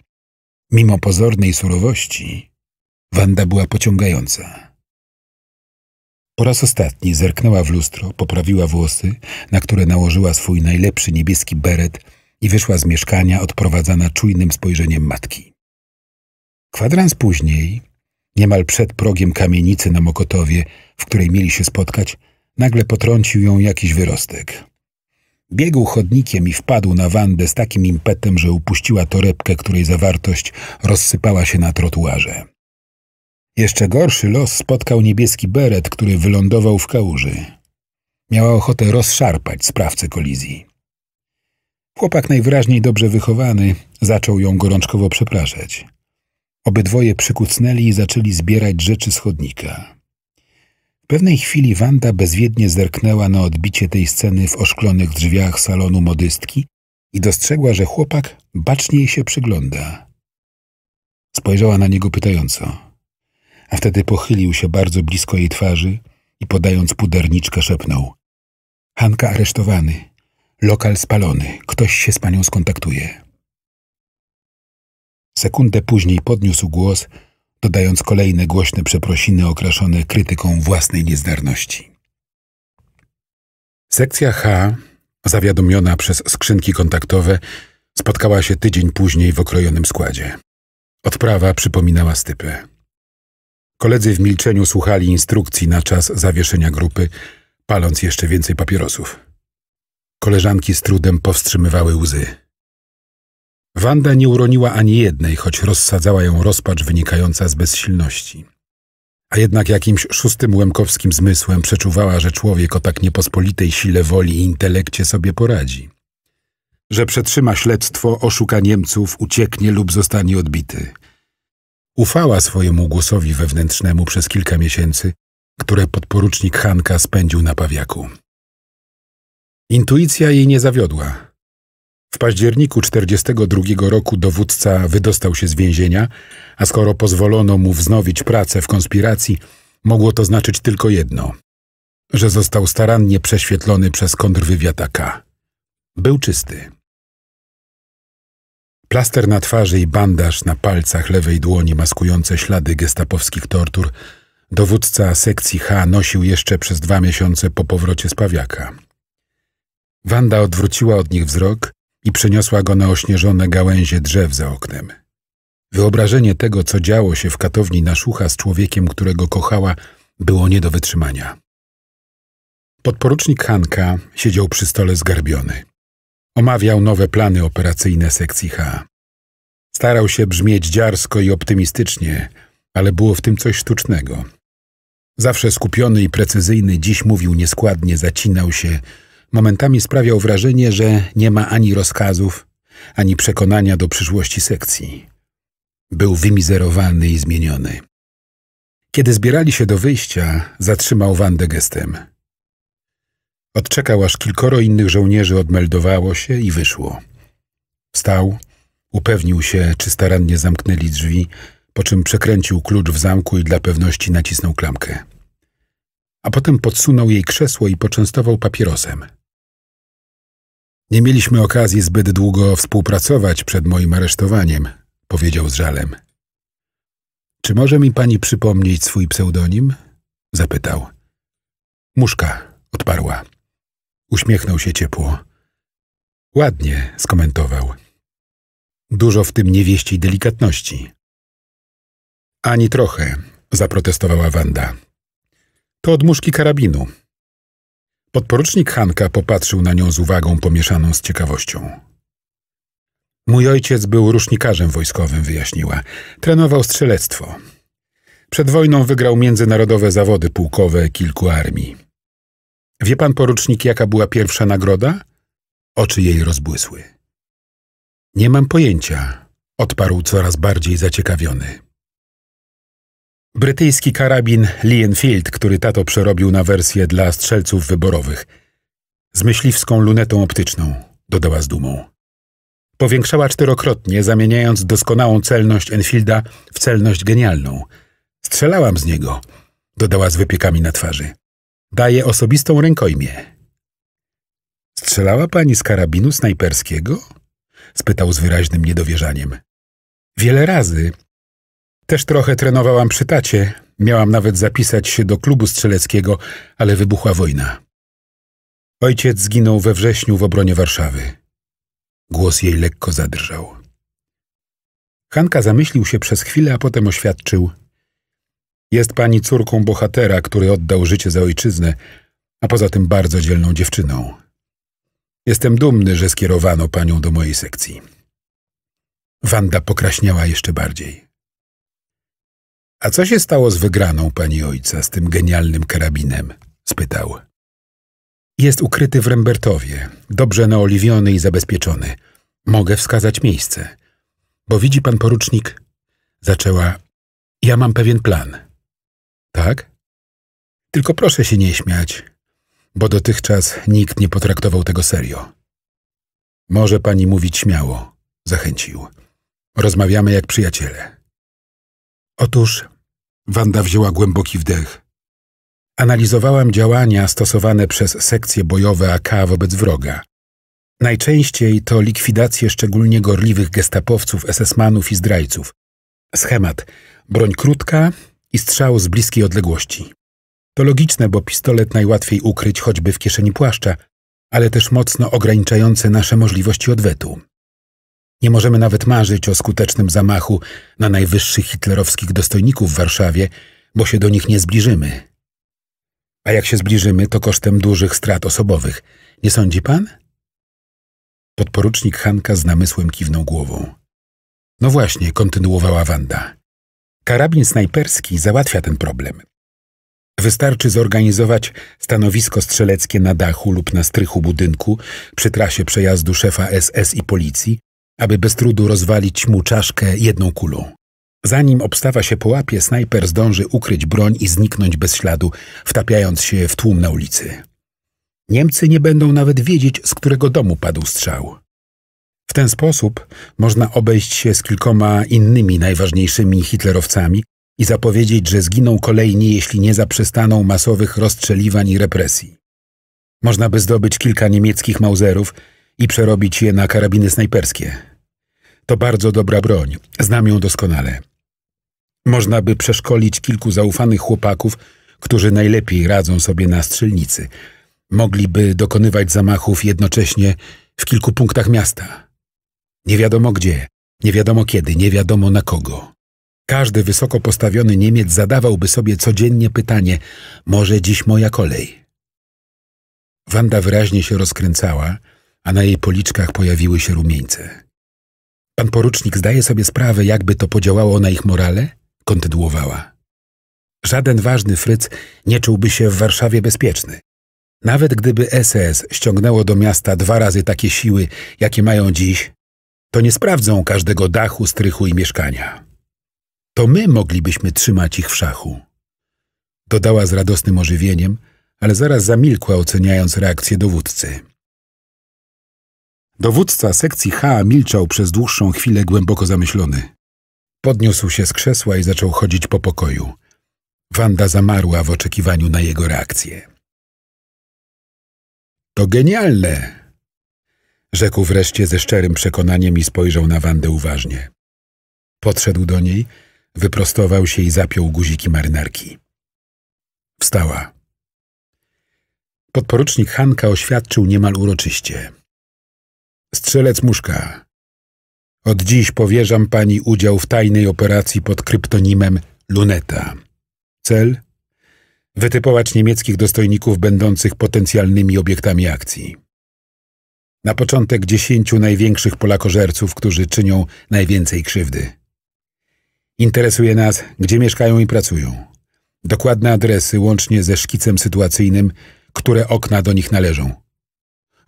Mimo pozornej surowości, Wanda była pociągająca. Po raz ostatni zerknęła w lustro, poprawiła włosy, na które nałożyła swój najlepszy niebieski beret i wyszła z mieszkania, odprowadzana czujnym spojrzeniem matki. Kwadrans później, niemal przed progiem kamienicy na Mokotowie, w której mieli się spotkać, nagle potrącił ją jakiś wyrostek. Biegł chodnikiem i wpadł na Wandę z takim impetem, że upuściła torebkę, której zawartość rozsypała się na trotuarze. Jeszcze gorszy los spotkał niebieski beret, który wylądował w kałuży. Miała ochotę rozszarpać sprawcę kolizji. Chłopak najwyraźniej dobrze wychowany zaczął ją gorączkowo przepraszać. Obydwoje przykucnęli i zaczęli zbierać rzeczy z chodnika. W pewnej chwili Wanda bezwiednie zerknęła na odbicie tej sceny w oszklonych drzwiach salonu modystki i dostrzegła, że chłopak bacznie jej się przygląda. Spojrzała na niego pytająco a wtedy pochylił się bardzo blisko jej twarzy i podając puderniczkę szepnął. Hanka aresztowany. Lokal spalony. Ktoś się z panią skontaktuje. Sekundę później podniósł głos, dodając kolejne głośne przeprosiny okraszone krytyką własnej niezdarności. Sekcja H, zawiadomiona przez skrzynki kontaktowe, spotkała się tydzień później w okrojonym składzie. Odprawa przypominała stypę. Koledzy w milczeniu słuchali instrukcji na czas zawieszenia grupy, paląc jeszcze więcej papierosów. Koleżanki z trudem powstrzymywały łzy. Wanda nie uroniła ani jednej, choć rozsadzała ją rozpacz wynikająca z bezsilności. A jednak jakimś szóstym łemkowskim zmysłem przeczuwała, że człowiek o tak niepospolitej sile woli i intelekcie sobie poradzi. Że przetrzyma śledztwo, oszuka Niemców, ucieknie lub zostanie odbity – Ufała swojemu głosowi wewnętrznemu przez kilka miesięcy, które podporucznik Hanka spędził na pawiaku. Intuicja jej nie zawiodła. W październiku 1942 roku dowódca wydostał się z więzienia, a skoro pozwolono mu wznowić pracę w konspiracji, mogło to znaczyć tylko jedno – że został starannie prześwietlony przez kontrwywiad AK. Był czysty. Plaster na twarzy i bandaż na palcach lewej dłoni maskujące ślady gestapowskich tortur dowódca sekcji H nosił jeszcze przez dwa miesiące po powrocie z Pawiaka. Wanda odwróciła od nich wzrok i przeniosła go na ośnieżone gałęzie drzew za oknem. Wyobrażenie tego, co działo się w katowni na szucha z człowiekiem, którego kochała, było nie do wytrzymania. Podporucznik Hanka siedział przy stole zgarbiony. Omawiał nowe plany operacyjne sekcji H. Starał się brzmieć dziarsko i optymistycznie, ale było w tym coś sztucznego. Zawsze skupiony i precyzyjny, dziś mówił nieskładnie, zacinał się. Momentami sprawiał wrażenie, że nie ma ani rozkazów, ani przekonania do przyszłości sekcji. Był wymizerowany i zmieniony. Kiedy zbierali się do wyjścia, zatrzymał Wandę gestem. Odczekał, aż kilkoro innych żołnierzy odmeldowało się i wyszło. Wstał, upewnił się, czy starannie zamknęli drzwi, po czym przekręcił klucz w zamku i dla pewności nacisnął klamkę. A potem podsunął jej krzesło i poczęstował papierosem. Nie mieliśmy okazji zbyt długo współpracować przed moim aresztowaniem, powiedział z żalem. Czy może mi pani przypomnieć swój pseudonim? zapytał. Muszka, odparła. Uśmiechnął się ciepło. Ładnie, skomentował. Dużo w tym niewieściej delikatności. Ani trochę, zaprotestowała Wanda. To odmuszki karabinu. Podporucznik Hanka popatrzył na nią z uwagą pomieszaną z ciekawością. Mój ojciec był rusznikarzem wojskowym, wyjaśniła. Trenował strzelectwo. Przed wojną wygrał międzynarodowe zawody pułkowe kilku armii. Wie pan, porucznik, jaka była pierwsza nagroda? Oczy jej rozbłysły. Nie mam pojęcia, odparł coraz bardziej zaciekawiony. Brytyjski karabin Lee Enfield, który tato przerobił na wersję dla strzelców wyborowych. Z myśliwską lunetą optyczną, dodała z dumą. Powiększała czterokrotnie, zamieniając doskonałą celność Enfielda w celność genialną. Strzelałam z niego, dodała z wypiekami na twarzy. Daje osobistą rękojmię. Strzelała pani z karabinu snajperskiego? spytał z wyraźnym niedowierzaniem. Wiele razy. Też trochę trenowałam przy tacie. Miałam nawet zapisać się do klubu strzeleckiego, ale wybuchła wojna. Ojciec zginął we wrześniu w obronie Warszawy. Głos jej lekko zadrżał. Hanka zamyślił się przez chwilę, a potem oświadczył. Jest pani córką bohatera, który oddał życie za ojczyznę, a poza tym bardzo dzielną dziewczyną. Jestem dumny, że skierowano panią do mojej sekcji. Wanda pokraśniała jeszcze bardziej. A co się stało z wygraną pani ojca, z tym genialnym karabinem? spytał. Jest ukryty w Rembertowie, dobrze naoliwiony i zabezpieczony. Mogę wskazać miejsce. Bo widzi pan porucznik, zaczęła. Ja mam pewien plan. Tak? Tylko proszę się nie śmiać, bo dotychczas nikt nie potraktował tego serio. Może pani mówić śmiało, zachęcił. Rozmawiamy jak przyjaciele. Otóż, Wanda wzięła głęboki wdech. Analizowałam działania stosowane przez sekcje bojowe AK wobec wroga. Najczęściej to likwidacje szczególnie gorliwych gestapowców, esesmanów i zdrajców. Schemat: broń krótka, i strzał z bliskiej odległości. To logiczne, bo pistolet najłatwiej ukryć choćby w kieszeni płaszcza, ale też mocno ograniczające nasze możliwości odwetu. Nie możemy nawet marzyć o skutecznym zamachu na najwyższych hitlerowskich dostojników w Warszawie, bo się do nich nie zbliżymy. A jak się zbliżymy, to kosztem dużych strat osobowych. Nie sądzi pan? Podporucznik Hanka z namysłem kiwnął głową. No właśnie, kontynuowała Wanda. Karabin snajperski załatwia ten problem. Wystarczy zorganizować stanowisko strzeleckie na dachu lub na strychu budynku przy trasie przejazdu szefa SS i policji, aby bez trudu rozwalić mu czaszkę jedną kulą. Zanim obstawa się połapie, snajper zdąży ukryć broń i zniknąć bez śladu, wtapiając się w tłum na ulicy. Niemcy nie będą nawet wiedzieć, z którego domu padł strzał. W ten sposób można obejść się z kilkoma innymi najważniejszymi hitlerowcami i zapowiedzieć, że zginą kolejni, jeśli nie zaprzestaną masowych rozstrzeliwań i represji. Można by zdobyć kilka niemieckich Mauserów i przerobić je na karabiny snajperskie. To bardzo dobra broń, znam ją doskonale. Można by przeszkolić kilku zaufanych chłopaków, którzy najlepiej radzą sobie na strzelnicy. Mogliby dokonywać zamachów jednocześnie w kilku punktach miasta. Nie wiadomo gdzie, nie wiadomo kiedy, nie wiadomo na kogo. Każdy wysoko postawiony Niemiec zadawałby sobie codziennie pytanie: Może dziś moja kolej? Wanda wyraźnie się rozkręcała, a na jej policzkach pojawiły się rumieńce. Pan porucznik zdaje sobie sprawę, jakby to podziałało na ich morale? Kontynuowała. Żaden ważny Fryc nie czułby się w Warszawie bezpieczny. Nawet gdyby SS ściągnęło do miasta dwa razy takie siły, jakie mają dziś, to nie sprawdzą każdego dachu, strychu i mieszkania. To my moglibyśmy trzymać ich w szachu. Dodała z radosnym ożywieniem, ale zaraz zamilkła, oceniając reakcję dowódcy. Dowódca sekcji H milczał przez dłuższą chwilę głęboko zamyślony. Podniósł się z krzesła i zaczął chodzić po pokoju. Wanda zamarła w oczekiwaniu na jego reakcję. To genialne, Rzekł wreszcie ze szczerym przekonaniem i spojrzał na Wandę uważnie. Podszedł do niej, wyprostował się i zapiął guziki marynarki. Wstała. Podporucznik Hanka oświadczył niemal uroczyście. Strzelec Muszka, od dziś powierzam pani udział w tajnej operacji pod kryptonimem Luneta. Cel? Wytypować niemieckich dostojników będących potencjalnymi obiektami akcji. Na początek dziesięciu największych polakożerców, którzy czynią najwięcej krzywdy. Interesuje nas, gdzie mieszkają i pracują. Dokładne adresy, łącznie ze szkicem sytuacyjnym, które okna do nich należą.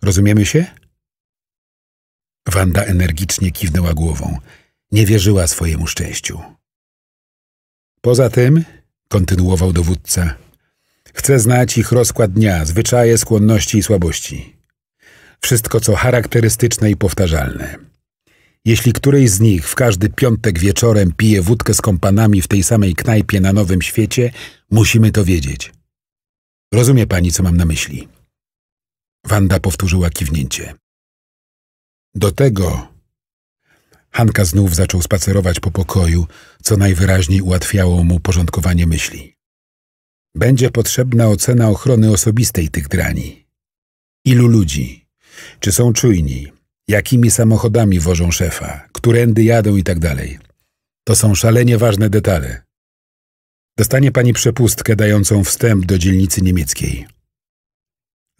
Rozumiemy się? Wanda energicznie kiwnęła głową. Nie wierzyła swojemu szczęściu. Poza tym, kontynuował dowódca, chcę znać ich rozkład dnia, zwyczaje, skłonności i słabości wszystko co charakterystyczne i powtarzalne. Jeśli któryś z nich w każdy piątek wieczorem pije wódkę z kompanami w tej samej knajpie na Nowym Świecie, musimy to wiedzieć. Rozumie pani, co mam na myśli. Wanda powtórzyła kiwnięcie. Do tego Hanka znów zaczął spacerować po pokoju, co najwyraźniej ułatwiało mu porządkowanie myśli. Będzie potrzebna ocena ochrony osobistej tych drani. Ilu ludzi, czy są czujni? Jakimi samochodami wożą szefa? Którędy jadą i tak dalej. To są szalenie ważne detale. Dostanie pani przepustkę dającą wstęp do dzielnicy niemieckiej.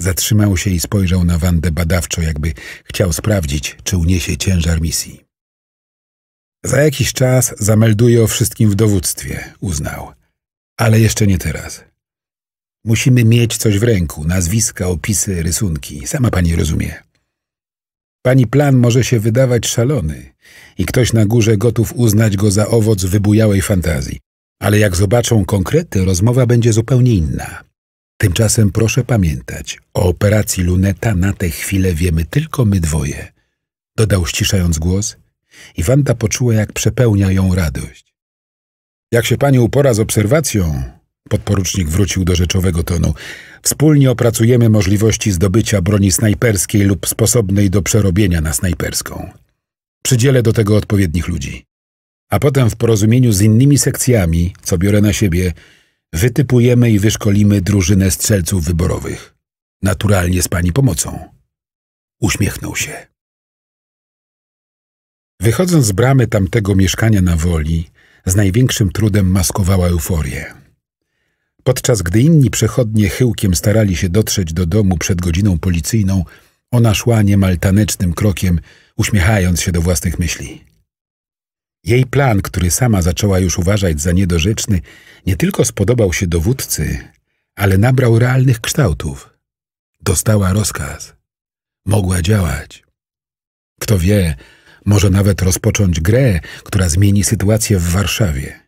Zatrzymał się i spojrzał na Wandę badawczo, jakby chciał sprawdzić, czy uniesie ciężar misji. Za jakiś czas zamelduje o wszystkim w dowództwie, uznał. Ale jeszcze nie teraz. Musimy mieć coś w ręku, nazwiska, opisy, rysunki. Sama pani rozumie. Pani plan może się wydawać szalony i ktoś na górze gotów uznać go za owoc wybujałej fantazji. Ale jak zobaczą konkrety, rozmowa będzie zupełnie inna. Tymczasem proszę pamiętać, o operacji Luneta na tę chwilę wiemy tylko my dwoje. Dodał ściszając głos i Wanda poczuła, jak przepełnia ją radość. Jak się pani upora z obserwacją, Podporucznik wrócił do rzeczowego tonu. Wspólnie opracujemy możliwości zdobycia broni snajperskiej lub sposobnej do przerobienia na snajperską. Przydzielę do tego odpowiednich ludzi. A potem w porozumieniu z innymi sekcjami, co biorę na siebie, wytypujemy i wyszkolimy drużynę strzelców wyborowych. Naturalnie z pani pomocą. Uśmiechnął się. Wychodząc z bramy tamtego mieszkania na woli, z największym trudem maskowała euforię. Podczas gdy inni przechodnie chyłkiem starali się dotrzeć do domu przed godziną policyjną, ona szła niemal tanecznym krokiem, uśmiechając się do własnych myśli. Jej plan, który sama zaczęła już uważać za niedorzeczny, nie tylko spodobał się dowódcy, ale nabrał realnych kształtów. Dostała rozkaz. Mogła działać. Kto wie, może nawet rozpocząć grę, która zmieni sytuację w Warszawie.